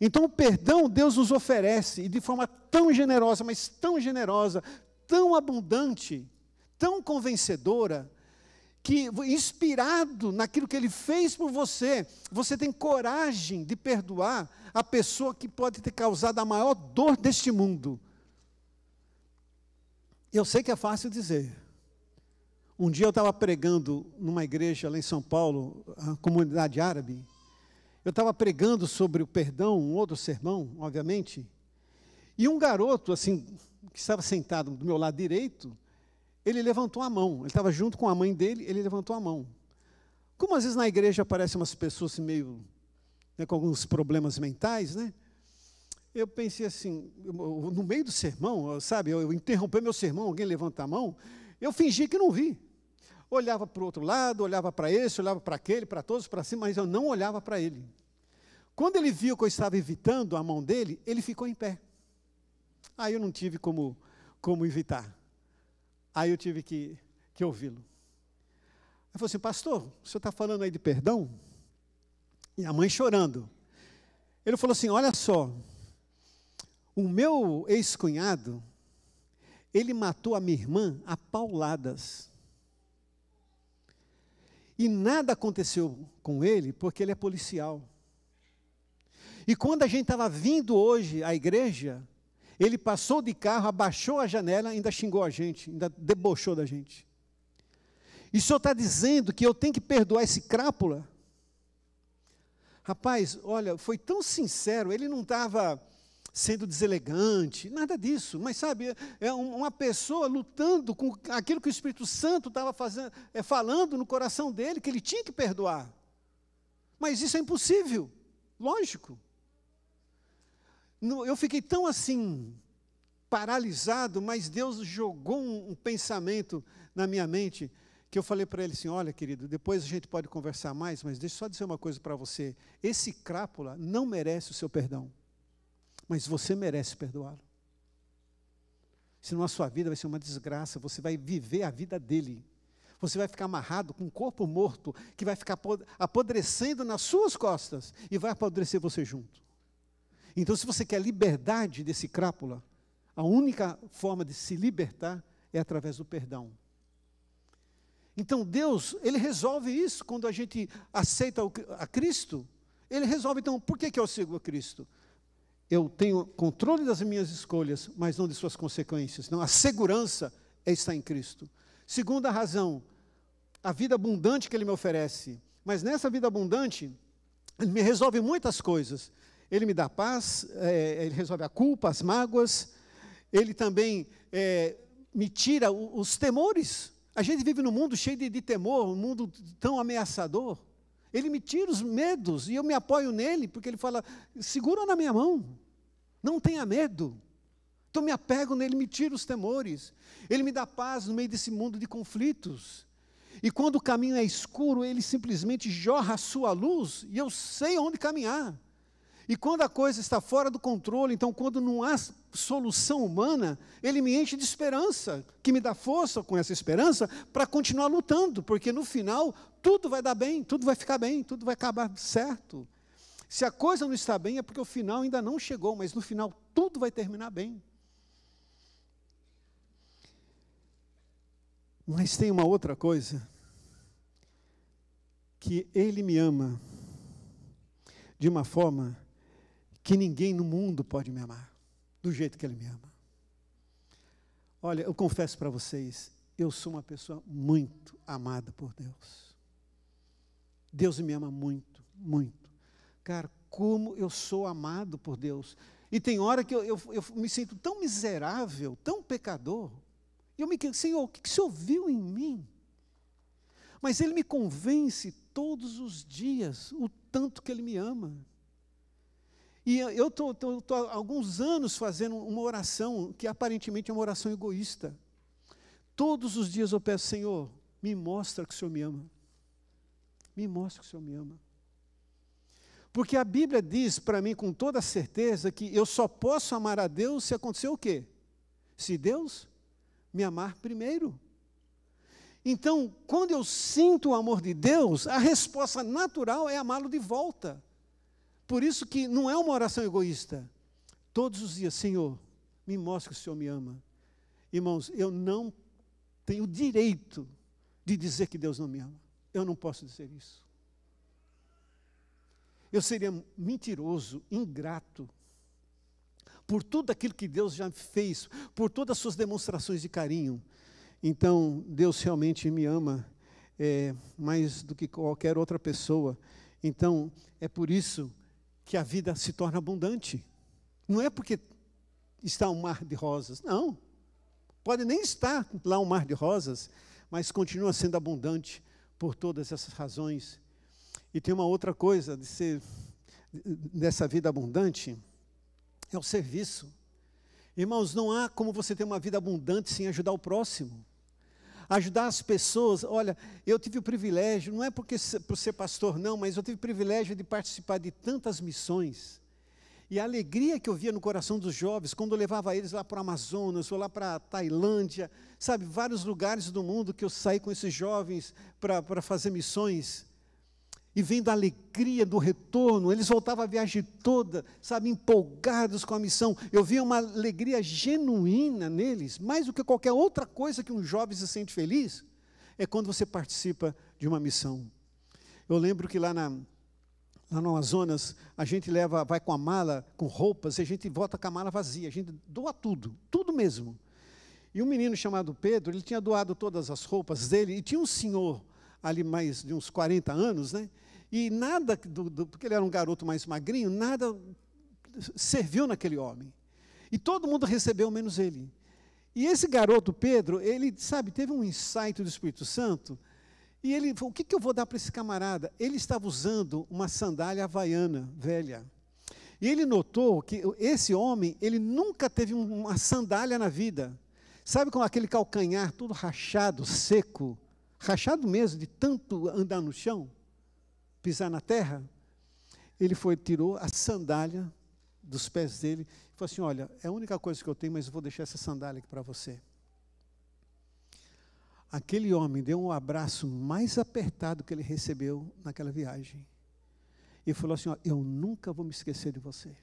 Então, o perdão Deus nos oferece, e de forma tão generosa, mas tão generosa, tão abundante, tão convencedora, que, inspirado naquilo que ele fez por você, você tem coragem de perdoar a pessoa que pode ter causado a maior dor deste mundo eu sei que é fácil dizer. Um dia eu estava pregando numa igreja lá em São Paulo, a comunidade árabe. Eu estava pregando sobre o perdão, um outro sermão, obviamente. E um garoto, assim, que estava sentado do meu lado direito, ele levantou a mão. Ele estava junto com a mãe dele, ele levantou a mão. Como às vezes na igreja aparecem umas pessoas assim, meio né, com alguns problemas mentais, né? eu pensei assim, no meio do sermão, sabe, eu, eu interrompi meu sermão, alguém levanta a mão, eu fingi que não vi. Olhava para o outro lado, olhava para esse, olhava para aquele, para todos, para cima, mas eu não olhava para ele. Quando ele viu que eu estava evitando a mão dele, ele ficou em pé. Aí eu não tive como, como evitar. Aí eu tive que, que ouvi-lo. Ele falou assim, pastor, o senhor está falando aí de perdão? E a mãe chorando. Ele falou assim, olha só, o meu ex-cunhado, ele matou a minha irmã a pauladas. E nada aconteceu com ele porque ele é policial. E quando a gente estava vindo hoje à igreja, ele passou de carro, abaixou a janela, ainda xingou a gente, ainda debochou da gente. E o senhor está dizendo que eu tenho que perdoar esse crápula? Rapaz, olha, foi tão sincero, ele não estava sendo deselegante, nada disso, mas sabe, é uma pessoa lutando com aquilo que o Espírito Santo estava fazendo, é, falando no coração dele, que ele tinha que perdoar. Mas isso é impossível, lógico. Eu fiquei tão assim, paralisado, mas Deus jogou um, um pensamento na minha mente que eu falei para ele assim: olha, querido, depois a gente pode conversar mais, mas deixa eu só dizer uma coisa para você. Esse crápula não merece o seu perdão. Mas você merece perdoá-lo. Senão a sua vida vai ser uma desgraça, você vai viver a vida dele. Você vai ficar amarrado com um corpo morto que vai ficar apodrecendo nas suas costas e vai apodrecer você junto. Então, se você quer liberdade desse crápula, a única forma de se libertar é através do perdão. Então Deus, ele resolve isso quando a gente aceita a Cristo. Ele resolve, então, por que, que eu sigo a Cristo? eu tenho controle das minhas escolhas, mas não de suas consequências. Não, a segurança é estar em Cristo. Segunda razão, a vida abundante que Ele me oferece. Mas nessa vida abundante, Ele me resolve muitas coisas. Ele me dá paz, é, Ele resolve a culpa, as mágoas. Ele também é, me tira os temores. A gente vive num mundo cheio de, de temor, um mundo tão ameaçador. Ele me tira os medos e eu me apoio nele, porque ele fala: segura na minha mão. Não tenha medo. Então me apego nele, me tira os temores. Ele me dá paz no meio desse mundo de conflitos. E quando o caminho é escuro, ele simplesmente jorra a sua luz e eu sei onde caminhar. E quando a coisa está fora do controle, então quando não há solução humana, ele me enche de esperança, que me dá força com essa esperança para continuar lutando, porque no final tudo vai dar bem, tudo vai ficar bem, tudo vai acabar certo. Se a coisa não está bem, é porque o final ainda não chegou, mas no final tudo vai terminar bem. Mas tem uma outra coisa, que Ele me ama de uma forma que ninguém no mundo pode me amar, do jeito que Ele me ama. Olha, eu confesso para vocês, eu sou uma pessoa muito amada por Deus. Deus me ama muito, muito. Cara, como eu sou amado por Deus. E tem hora que eu, eu, eu me sinto tão miserável, tão pecador. E eu me quero, Senhor, o que, que o Senhor viu em mim? Mas Ele me convence todos os dias o tanto que Ele me ama. E eu estou há alguns anos fazendo uma oração que aparentemente é uma oração egoísta. Todos os dias eu peço, Senhor, me mostra que o Senhor me ama. Me mostra que o Senhor me ama. Porque a Bíblia diz para mim com toda certeza que eu só posso amar a Deus se acontecer o quê? Se Deus me amar primeiro. Então, quando eu sinto o amor de Deus, a resposta natural é amá-lo de volta. Por isso que não é uma oração egoísta. Todos os dias, Senhor, me mostre que o Senhor me ama. Irmãos, eu não tenho direito de dizer que Deus não me ama. Eu não posso dizer isso eu seria mentiroso, ingrato por tudo aquilo que Deus já fez, por todas as suas demonstrações de carinho. Então, Deus realmente me ama é, mais do que qualquer outra pessoa. Então, é por isso que a vida se torna abundante. Não é porque está um mar de rosas, não. Pode nem estar lá um mar de rosas, mas continua sendo abundante por todas essas razões e tem uma outra coisa de ser dessa vida abundante é o serviço. Irmãos, não há como você ter uma vida abundante sem ajudar o próximo. Ajudar as pessoas. Olha, eu tive o privilégio, não é porque por ser pastor não, mas eu tive o privilégio de participar de tantas missões. E a alegria que eu via no coração dos jovens quando eu levava eles lá para o Amazonas ou lá para a Tailândia, sabe, vários lugares do mundo que eu saí com esses jovens para fazer missões e vendo a alegria do retorno, eles voltavam a viagem toda, sabe, empolgados com a missão. Eu via uma alegria genuína neles, mais do que qualquer outra coisa que um jovem se sente feliz, é quando você participa de uma missão. Eu lembro que lá na, lá no Amazonas, a gente leva, vai com a mala, com roupas, e a gente volta com a mala vazia, a gente doa tudo, tudo mesmo. E um menino chamado Pedro, ele tinha doado todas as roupas dele, e tinha um senhor ali mais de uns 40 anos, né? E nada, do, do, porque ele era um garoto mais magrinho, nada serviu naquele homem. E todo mundo recebeu menos ele. E esse garoto Pedro, ele, sabe, teve um insight do Espírito Santo. E ele falou: o que, que eu vou dar para esse camarada? Ele estava usando uma sandália havaiana velha. E ele notou que esse homem, ele nunca teve uma sandália na vida. Sabe com aquele calcanhar todo rachado, seco? rachado mesmo de tanto andar no chão, pisar na terra, ele foi tirou a sandália dos pés dele e falou assim: Olha, é a única coisa que eu tenho, mas eu vou deixar essa sandália aqui para você. Aquele homem deu um abraço mais apertado que ele recebeu naquela viagem e falou assim: ó, Eu nunca vou me esquecer de você.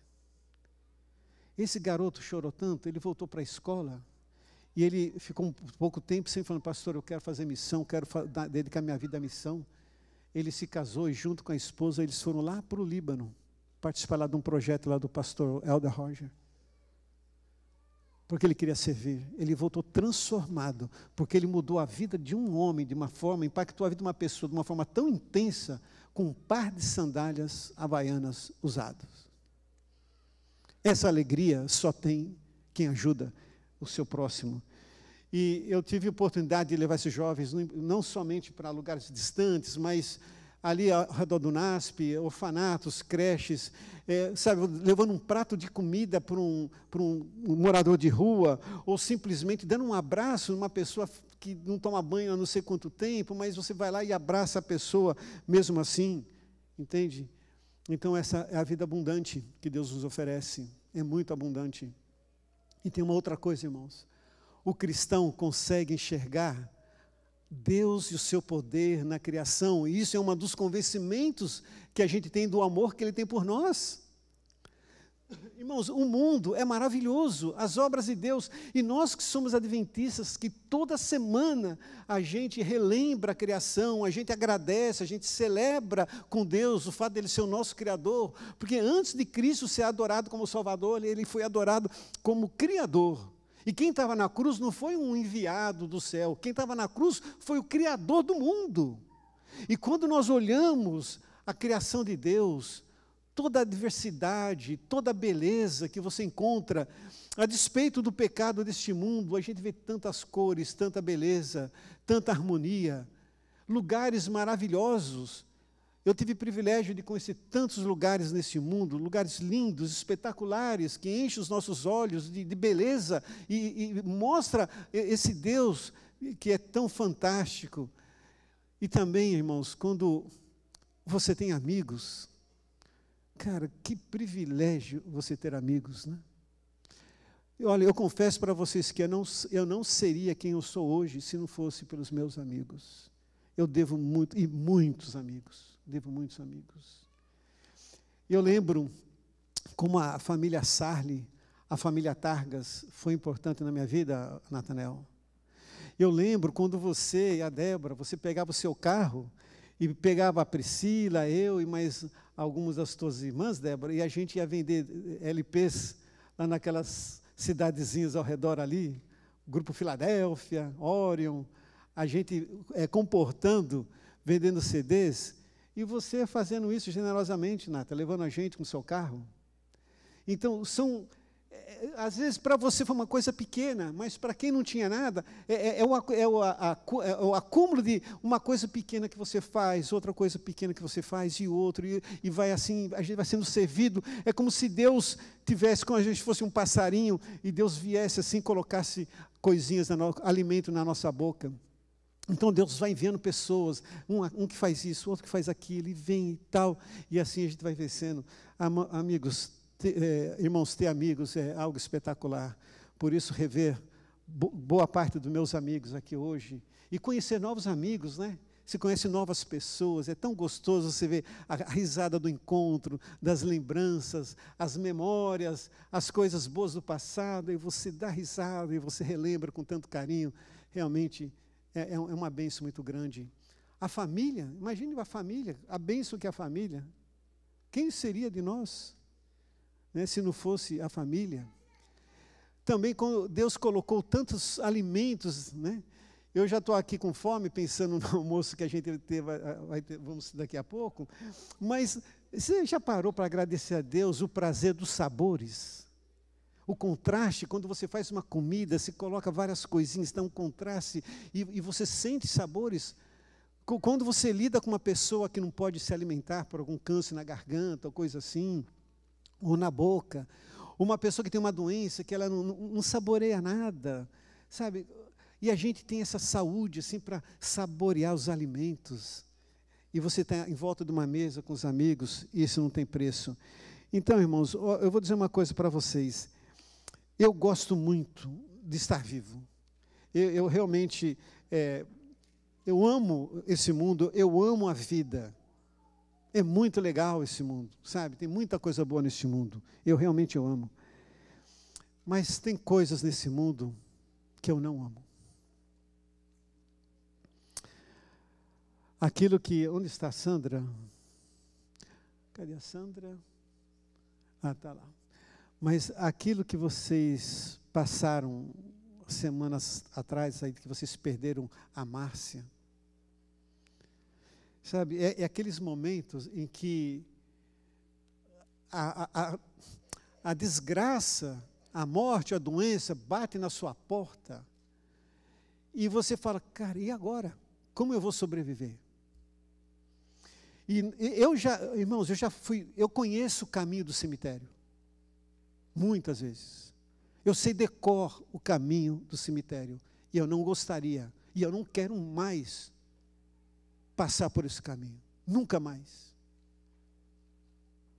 Esse garoto chorou tanto, ele voltou para a escola e ele ficou um pouco tempo sem falando, pastor, eu quero fazer missão, quero dedicar minha vida à missão. Ele se casou e junto com a esposa eles foram lá para o Líbano participar lá de um projeto lá do pastor Elder Roger. Porque ele queria servir. Ele voltou transformado, porque ele mudou a vida de um homem de uma forma, impactou a vida de uma pessoa de uma forma tão intensa, com um par de sandálias havaianas usadas. Essa alegria só tem quem ajuda o seu próximo. E eu tive oportunidade de levar esses jovens não somente para lugares distantes, mas ali ao redor do NASP, orfanatos, creches, é, sabe, levando um prato de comida para um, para um morador de rua, ou simplesmente dando um abraço numa pessoa que não toma banho há não sei quanto tempo, mas você vai lá e abraça a pessoa mesmo assim, entende? Então, essa é a vida abundante que Deus nos oferece, é muito abundante. E tem uma outra coisa, irmãos. O cristão consegue enxergar Deus e o seu poder na criação, e isso é um dos convencimentos que a gente tem do amor que ele tem por nós. Irmãos, o mundo é maravilhoso, as obras de Deus, e nós que somos adventistas, que toda semana a gente relembra a criação, a gente agradece, a gente celebra com Deus o fato dele ser o nosso Criador, porque antes de Cristo ser adorado como Salvador, ele foi adorado como Criador. E quem estava na cruz não foi um enviado do céu, quem estava na cruz foi o Criador do mundo. E quando nós olhamos a criação de Deus, toda a diversidade, toda a beleza que você encontra, a despeito do pecado deste mundo, a gente vê tantas cores, tanta beleza, tanta harmonia, lugares maravilhosos. Eu tive o privilégio de conhecer tantos lugares nesse mundo, lugares lindos, espetaculares, que enchem os nossos olhos de, de beleza e, e mostra esse Deus que é tão fantástico. E também, irmãos, quando você tem amigos, Cara, que privilégio você ter amigos, né? Olha, eu confesso para vocês que eu não, eu não seria quem eu sou hoje se não fosse pelos meus amigos. Eu devo muito, e muitos amigos, devo muitos amigos. Eu lembro como a família Sarli, a família Targas foi importante na minha vida, Natanel. Eu lembro quando você e a Débora, você pegava o seu carro e pegava a Priscila, eu e mais algumas das tuas irmãs, Débora, e a gente ia vender eh, LPs lá naquelas cidadezinhas ao redor ali, Grupo Filadélfia, Orion, a gente é, comportando, vendendo CDs, e você fazendo isso generosamente, Nata, levando a gente com o seu carro. Então, são às vezes para você foi uma coisa pequena, mas para quem não tinha nada, é, é, o, é, é, o, a, é, o, acúmulo de uma coisa pequena que você faz, outra coisa pequena que você faz, e outro, e, e vai assim, a gente vai sendo servido. É como se Deus tivesse, como a gente fosse um passarinho, e Deus viesse assim, colocasse coisinhas, no, alimento na nossa boca. Então Deus vai enviando pessoas, um, um, que faz isso, outro que faz aquilo, e vem e tal, e assim a gente vai vencendo. Am amigos, é, irmãos, ter amigos é algo espetacular. Por isso, rever boa parte dos meus amigos aqui hoje e conhecer novos amigos, né? Se conhece novas pessoas, é tão gostoso você ver a, risada do encontro, das lembranças, as memórias, as coisas boas do passado, e você dá risada e você relembra com tanto carinho. Realmente é, é, é uma bênção muito grande. A família, imagine a família, a bênção que é a família. Quem seria de nós? né, se não fosse a família. Também quando Deus colocou tantos alimentos, né? Eu já estou aqui com fome, pensando no almoço que a gente teve, vai ter, vamos daqui a pouco. Mas você já parou para agradecer a Deus o prazer dos sabores? O contraste, quando você faz uma comida, se coloca várias coisinhas, dá um contraste e, e você sente sabores. Quando você lida com uma pessoa que não pode se alimentar por algum câncer na garganta ou coisa assim, ou na boca. Uma pessoa que tem uma doença que ela não, não saboreia nada, sabe? E a gente tem essa saúde assim para saborear os alimentos. E você está em volta de uma mesa com os amigos, e isso não tem preço. Então, irmãos, eu vou dizer uma coisa para vocês. Eu gosto muito de estar vivo. Eu, eu realmente, é, eu amo esse mundo, eu amo a vida. É muito legal esse mundo, sabe? Tem muita coisa boa nesse mundo. Eu realmente eu amo. Mas tem coisas nesse mundo que eu não amo. Aquilo que. Onde está a Sandra? Cadê a Sandra? Ah, está lá. Mas aquilo que vocês passaram semanas atrás, aí, que vocês perderam a Márcia Sabe, é, é aqueles momentos em que a, a, a desgraça, a morte, a doença bate na sua porta e você fala, cara, e agora? Como eu vou sobreviver? E eu já, irmãos, eu já fui, eu conheço o caminho do cemitério. Muitas vezes. Eu sei decor o caminho do cemitério. E eu não gostaria, e eu não quero mais passar por esse caminho. Nunca mais.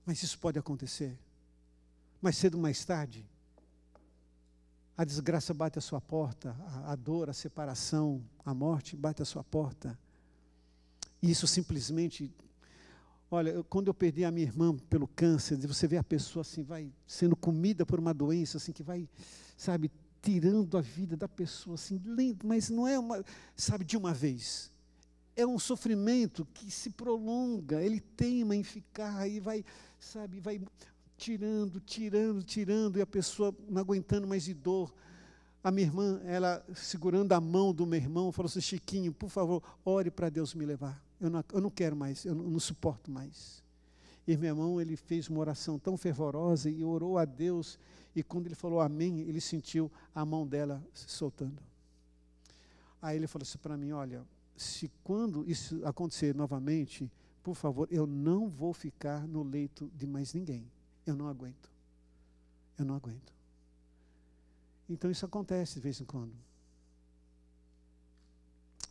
Mas isso pode acontecer. Mais cedo ou mais tarde, a desgraça bate à sua porta, a, a dor, a separação, a morte bate à sua porta. E isso simplesmente. Olha, eu, quando eu perdi a minha irmã pelo câncer, você vê a pessoa assim, vai sendo comida por uma doença, assim, que vai, sabe, tirando a vida da pessoa, assim, lento, mas não é uma, sabe, de uma vez é um sofrimento que se prolonga, ele teima em ficar e vai, sabe, vai tirando, tirando, tirando, e a pessoa não aguentando mais de dor. A minha irmã, ela segurando a mão do meu irmão, falou assim: Chiquinho, por favor, ore para Deus me levar. Eu não, eu não quero mais, eu não, eu não suporto mais. E meu irmão, ele fez uma oração tão fervorosa e orou a Deus. E quando ele falou amém, ele sentiu a mão dela se soltando. Aí ele falou assim para mim: Olha, se quando isso acontecer novamente, por favor, eu não vou ficar no leito de mais ninguém. Eu não aguento. Eu não aguento. Então isso acontece de vez em quando.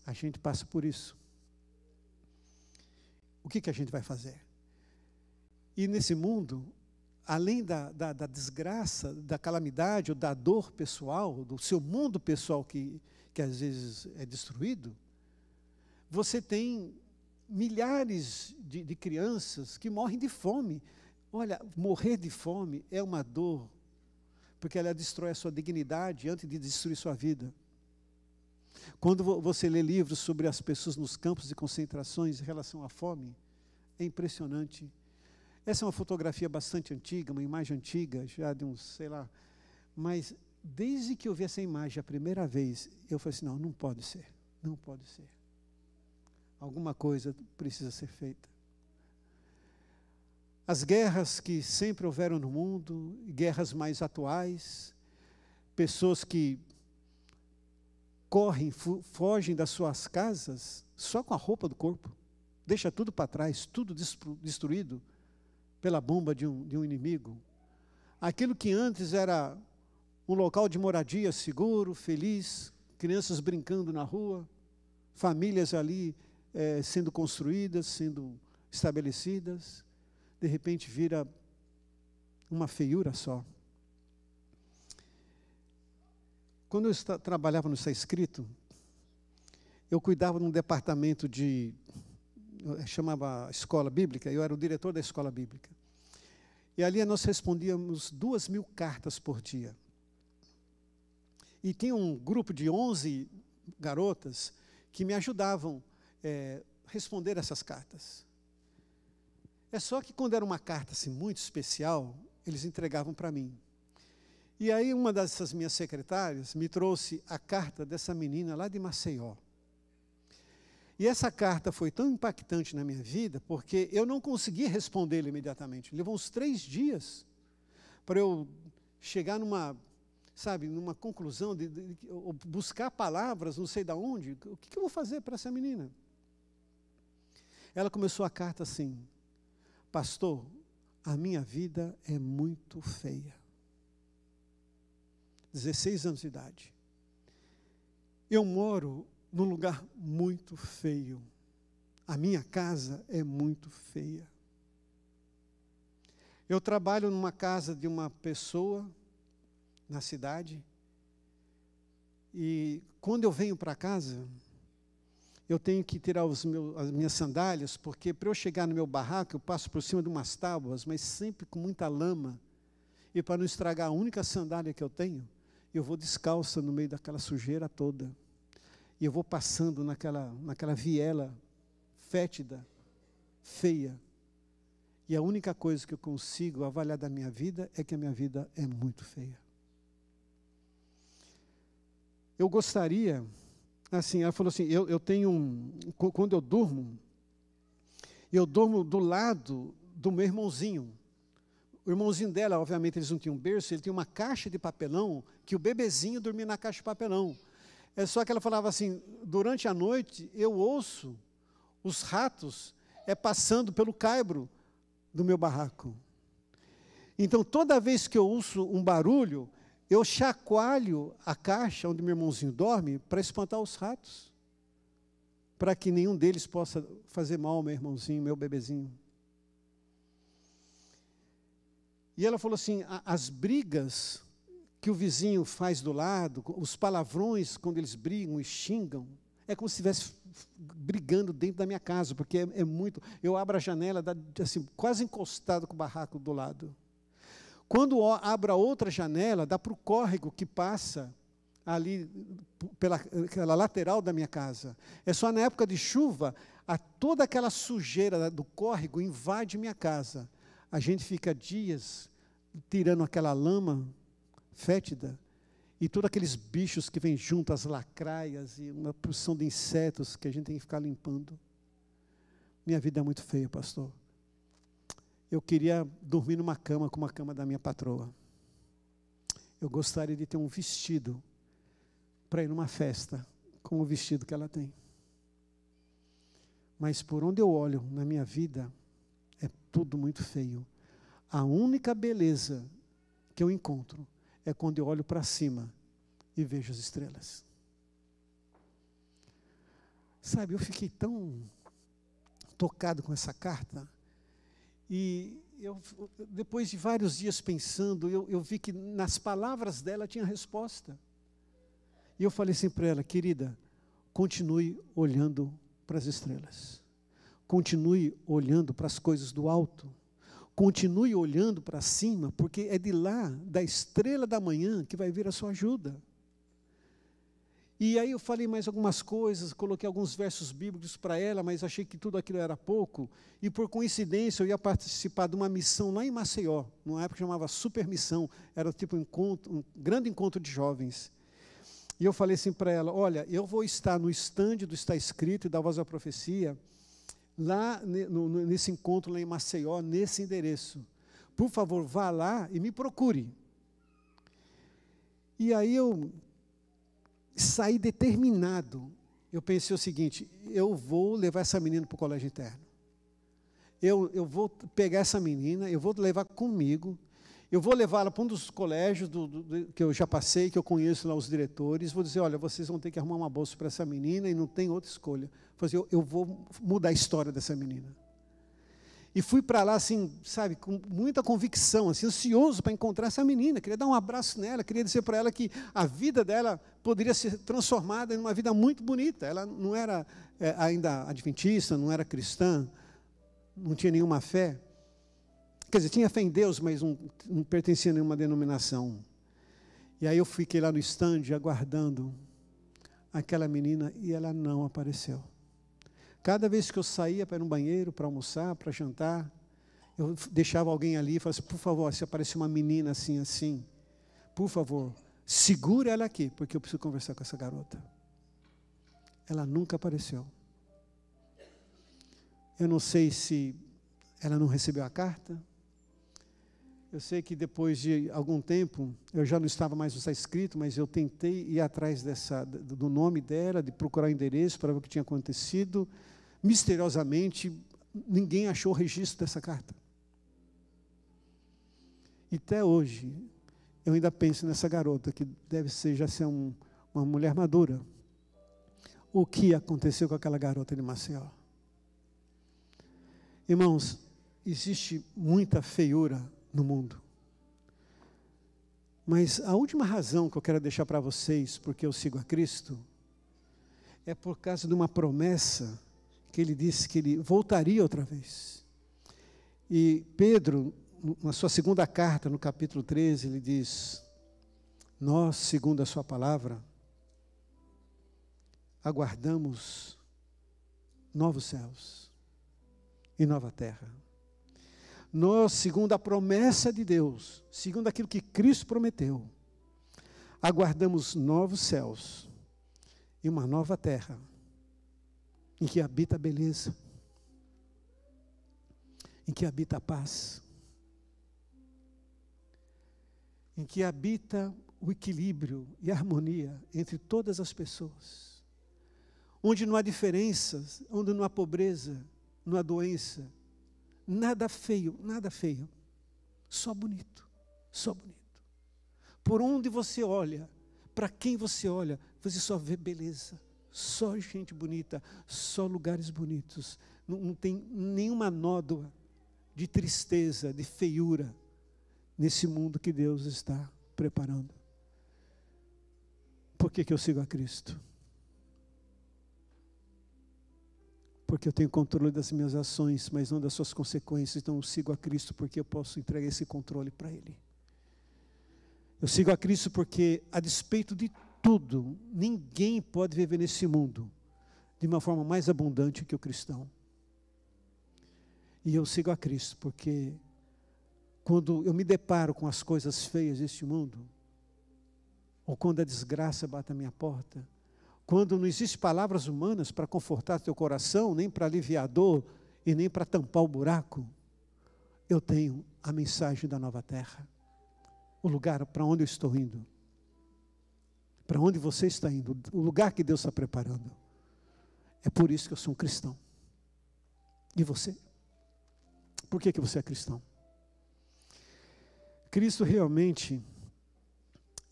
A gente passa por isso. O que, que a gente vai fazer? E nesse mundo, além da, da, da, desgraça, da calamidade ou da dor pessoal, do seu mundo pessoal que, que às vezes é destruído, você tem milhares de, de crianças que morrem de fome. Olha, morrer de fome é uma dor, porque ela destrói a sua dignidade antes de destruir sua vida. Quando você lê livros sobre as pessoas nos campos de concentrações em relação à fome, é impressionante. Essa é uma fotografia bastante antiga, uma imagem antiga, já de uns, sei lá. Mas desde que eu vi essa imagem a primeira vez, eu falei assim: não, não pode ser, não pode ser. Alguma coisa precisa ser feita. As guerras que sempre houveram no mundo, guerras mais atuais, pessoas que correm, fogem das suas casas só com a roupa do corpo, deixa tudo para trás, tudo destruído pela bomba de um, de um inimigo. Aquilo que antes era um local de moradia seguro, feliz, crianças brincando na rua, famílias ali é, sendo construídas, sendo estabelecidas, de repente vira uma feiura só. Quando eu está, trabalhava no Está Escrito, eu cuidava de um departamento de. Eh, chamava Escola Bíblica, eu era o diretor da Escola Bíblica. E ali nós respondíamos duas mil cartas por dia. E tinha um grupo de 11 garotas que me ajudavam é, responder essas cartas. É só que quando era uma carta assim, muito especial, eles entregavam para mim. E aí uma dessas minhas secretárias me trouxe a carta dessa menina lá de Maceió. E essa carta foi tão impactante na minha vida, porque eu não consegui responder imediatamente. Levou uns três dias para eu chegar numa, sabe, numa conclusão, de, de, de buscar palavras, não sei de onde. O que, que eu vou fazer para essa menina? Ela começou a carta assim: Pastor, a minha vida é muito feia. 16 anos de idade. Eu moro num lugar muito feio. A minha casa é muito feia. Eu trabalho numa casa de uma pessoa na cidade. E quando eu venho para casa, eu tenho que tirar meus, as minhas sandálias, porque para eu chegar no meu barraco, eu passo por cima de umas tábuas, mas sempre com muita lama. E para não estragar a única sandália que eu tenho, eu vou descalça no meio daquela sujeira toda. E eu vou passando naquela, naquela viela fétida, feia. E a única coisa que eu consigo avaliar da minha vida é que a minha vida é muito feia. Eu gostaria assim, ela falou assim, eu, eu tenho um, quando eu durmo, eu durmo do lado do meu irmãozinho. O irmãozinho dela, obviamente, eles não tinham berço, ele tinha uma caixa de papelão, que o bebezinho dormia na caixa de papelão. É só que ela falava assim, durante a noite eu ouço os ratos é passando pelo caibro do meu barraco. Então, toda vez que eu ouço um barulho, eu chacoalho a caixa onde meu irmãozinho dorme para espantar os ratos, para que nenhum deles possa fazer mal ao meu irmãozinho, meu bebezinho. E ela falou assim: as brigas que o vizinho faz do lado, os palavrões quando eles brigam e xingam, é como se estivesse brigando dentro da minha casa, porque é, é muito. Eu abro a janela, dá, assim, quase encostado com o barraco do lado. Quando abra outra janela, dá para o córrego que passa ali pela, pela, lateral da minha casa. É só na época de chuva, a toda aquela sujeira do córrego invade minha casa. A gente fica dias tirando aquela lama fétida e todos aqueles bichos que vêm junto, as lacraias e uma porção de insetos que a gente tem que ficar limpando. Minha vida é muito feia, pastor eu queria dormir numa cama como a cama da minha patroa. Eu gostaria de ter um vestido para ir numa festa, como o vestido que ela tem. Mas por onde eu olho na minha vida, é tudo muito feio. A única beleza que eu encontro é quando eu olho para cima e vejo as estrelas. Sabe, eu fiquei tão tocado com essa carta e eu, depois de vários dias pensando, eu, eu vi que nas palavras dela tinha resposta. E eu falei assim para ela, querida, continue olhando para as estrelas. Continue olhando para as coisas do alto. Continue olhando para cima, porque é de lá, da estrela da manhã, que vai vir a sua ajuda. E aí eu falei mais algumas coisas, coloquei alguns versos bíblicos para ela, mas achei que tudo aquilo era pouco. E por coincidência eu ia participar de uma missão lá em Maceió, numa época que chamava Super Missão, era tipo um, encontro, um grande encontro de jovens. E eu falei assim para ela: Olha, eu vou estar no estande do Está Escrito e da Voz da Profecia, lá no, nesse encontro lá em Maceió, nesse endereço. Por favor, vá lá e me procure. E aí eu saí determinado. Eu pensei o seguinte: eu vou levar essa menina para o colégio interno. Eu, eu vou pegar essa menina, eu vou levar comigo, eu vou levá-la para um dos colégios do, do, do, que eu já passei, que eu conheço lá os diretores, vou dizer, olha, vocês vão ter que arrumar uma bolsa para essa menina e não tem outra escolha. Vou dizer, eu, eu vou mudar a história dessa menina. E fui para lá, assim, sabe, com muita convicção, assim, ansioso para encontrar essa menina. Queria dar um abraço nela, queria dizer para ela que a vida dela poderia ser transformada em uma vida muito bonita. Ela não era é, ainda adventista, não era cristã, não tinha nenhuma fé. Quer dizer, tinha fé em Deus, mas não, não pertencia a nenhuma denominação. E aí eu fiquei lá no estande aguardando aquela menina e ela não apareceu. Cada vez que eu saía para ir no banheiro, para almoçar, para jantar, eu deixava alguém ali e falava assim, por favor, se aparecer uma menina assim, assim, por favor, segura ela aqui, porque eu preciso conversar com essa garota. Ela nunca apareceu. Eu não sei se ela não recebeu a carta. Eu sei que depois de algum tempo, eu já não estava mais no escrito, mas eu tentei ir atrás dessa, do nome dela, de procurar o endereço para ver o que tinha acontecido misteriosamente, ninguém achou o registro dessa carta. E até hoje, eu ainda penso nessa garota, que deve ser já ser um, uma mulher madura. O que aconteceu com aquela garota de Maceió? Irmãos, existe muita feiura no mundo. Mas a última razão que eu quero deixar para vocês, porque eu sigo a Cristo, é por causa de uma promessa que ele disse que ele voltaria outra vez. E Pedro, na sua segunda carta, no capítulo 13, ele diz: Nós, segundo a sua palavra, aguardamos novos céus e nova terra. Nós, segundo a promessa de Deus, segundo aquilo que Cristo prometeu, aguardamos novos céus e uma nova terra em que habita a beleza, em que habita a paz, em que habita o equilíbrio e a harmonia entre todas as pessoas, onde não há diferenças, onde não há pobreza, não há doença, nada feio, nada feio, só bonito, só bonito. Por onde você olha, para quem você olha, você só vê beleza só gente bonita, só lugares bonitos. Não, não tem nenhuma nódoa de tristeza, de feiura nesse mundo que Deus está preparando. Por que, que eu sigo a Cristo? Porque eu tenho controle das minhas ações, mas não das suas consequências. Então eu sigo a Cristo porque eu posso entregar esse controle para Ele. Eu sigo a Cristo porque, a despeito de tudo. Ninguém pode viver nesse mundo de uma forma mais abundante que o cristão. E eu sigo a Cristo, porque quando eu me deparo com as coisas feias deste mundo, ou quando a desgraça bate à minha porta, quando não existem palavras humanas para confortar teu coração, nem para aliviar a dor e nem para tampar o buraco, eu tenho a mensagem da nova terra, o lugar para onde eu estou indo para onde você está indo, o lugar que Deus está preparando. É por isso que eu sou um cristão. E você? Por que, que você é cristão? Cristo realmente,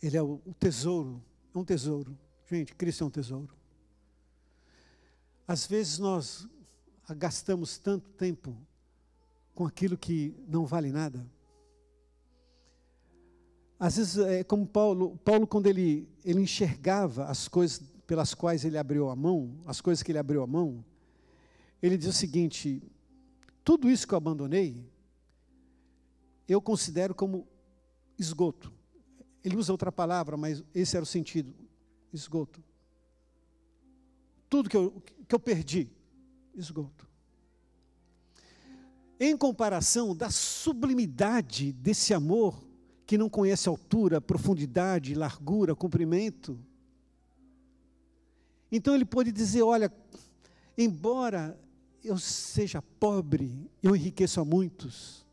ele é o tesouro, é um tesouro. Gente, Cristo é um tesouro. Às vezes nós gastamos tanto tempo com aquilo que não vale nada. Às vezes, é como Paulo, Paulo quando ele, ele enxergava as coisas pelas quais ele abriu a mão, as coisas que ele abriu a mão, ele diz o seguinte: tudo isso que eu abandonei, eu considero como esgoto. Ele usa outra palavra, mas esse era o sentido: esgoto. Tudo que eu, que eu perdi, esgoto. Em comparação da sublimidade desse amor que não conhece altura, profundidade, largura, comprimento. Então ele pode dizer: Olha, embora eu seja pobre, eu enriqueço a muitos.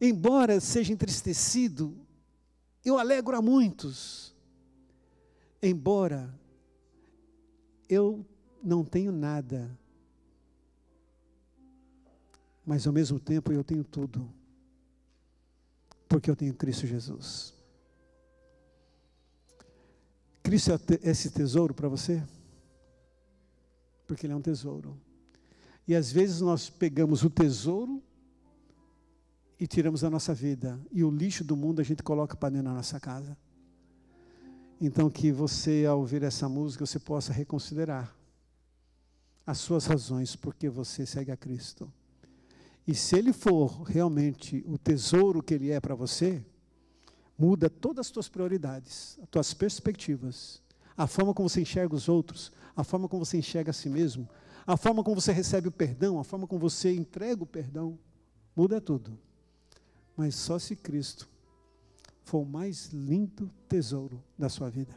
Embora seja entristecido, eu alegro a muitos. Embora eu não tenho nada, mas ao mesmo tempo eu tenho tudo porque eu tenho Cristo Jesus. Cristo é esse tesouro para você? Porque ele é um tesouro. E às vezes nós pegamos o tesouro e tiramos a nossa vida. E o lixo do mundo a gente coloca para dentro da nossa casa. Então que você, ao ouvir essa música, você possa reconsiderar as suas razões porque você segue a Cristo. E se ele for realmente o tesouro que ele é para você, muda todas as tuas prioridades, as tuas perspectivas, a forma como você enxerga os outros, a forma como você enxerga a si mesmo, a forma como você recebe o perdão, a forma como você entrega o perdão, muda tudo. Mas só se Cristo for o mais lindo tesouro da sua vida.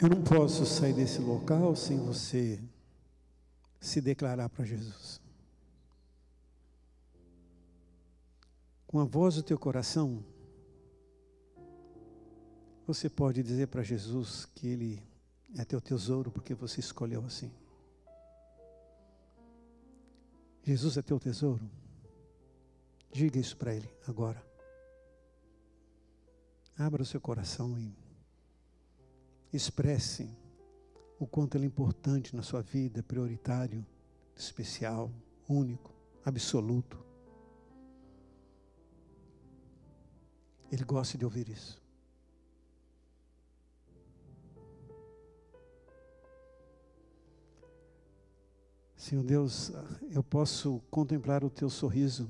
Eu não posso sair desse local sem você se declarar para Jesus. Com a voz do teu coração, você pode dizer para Jesus que Ele é teu tesouro porque você escolheu assim. Jesus é teu tesouro. Diga isso para Ele agora. Abra o seu coração e expresse o quanto ele é importante na sua vida, prioritário, especial, único, absoluto. Ele gosta de ouvir isso. Senhor Deus, eu posso contemplar o teu sorriso,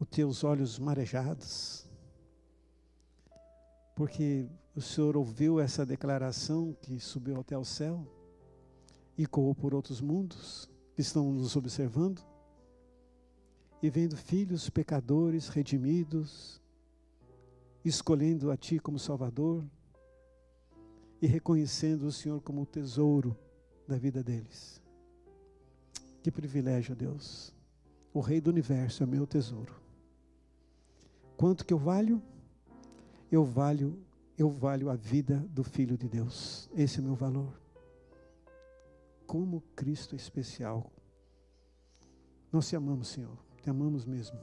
os teus olhos marejados, porque o Senhor ouviu essa declaração que subiu até o céu e coou por outros mundos que estão nos observando e vendo filhos pecadores redimidos, escolhendo a Ti como Salvador e reconhecendo o Senhor como o tesouro da vida deles. Que privilégio, Deus. O Rei do Universo é meu tesouro. Quanto que eu valho? Eu valho eu valho a vida do Filho de Deus. Esse é o meu valor. Como Cristo é especial. Nós te amamos, Senhor. Te amamos mesmo.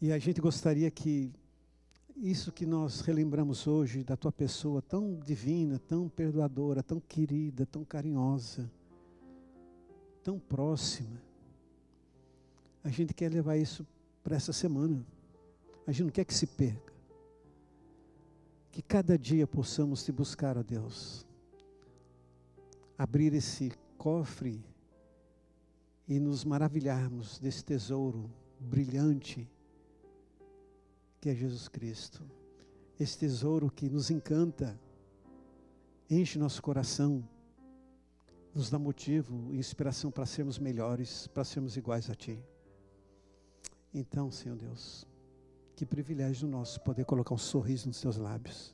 E a gente gostaria que isso que nós relembramos hoje da tua pessoa tão divina, tão perdoadora, tão querida, tão carinhosa, tão próxima, a gente quer levar isso para essa semana. A gente não quer que se perca. Que cada dia possamos te buscar, ó Deus. Abrir esse cofre e nos maravilharmos desse tesouro brilhante que é Jesus Cristo. Esse tesouro que nos encanta, enche nosso coração, nos dá motivo e inspiração para sermos melhores, para sermos iguais a Ti. Então, Senhor Deus, que privilégio nosso poder colocar um sorriso nos seus lábios.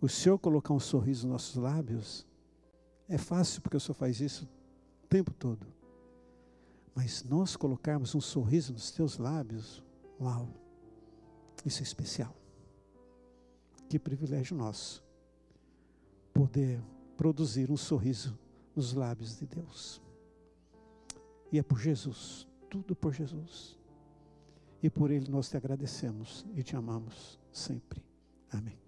O Senhor colocar um sorriso nos nossos lábios é fácil, porque o Senhor faz isso o tempo todo. Mas nós colocarmos um sorriso nos teus lábios, uau, isso é especial. Que privilégio nosso poder produzir um sorriso nos lábios de Deus. E é por Jesus, tudo por Jesus e por ele nós te agradecemos e te amamos sempre. Amém.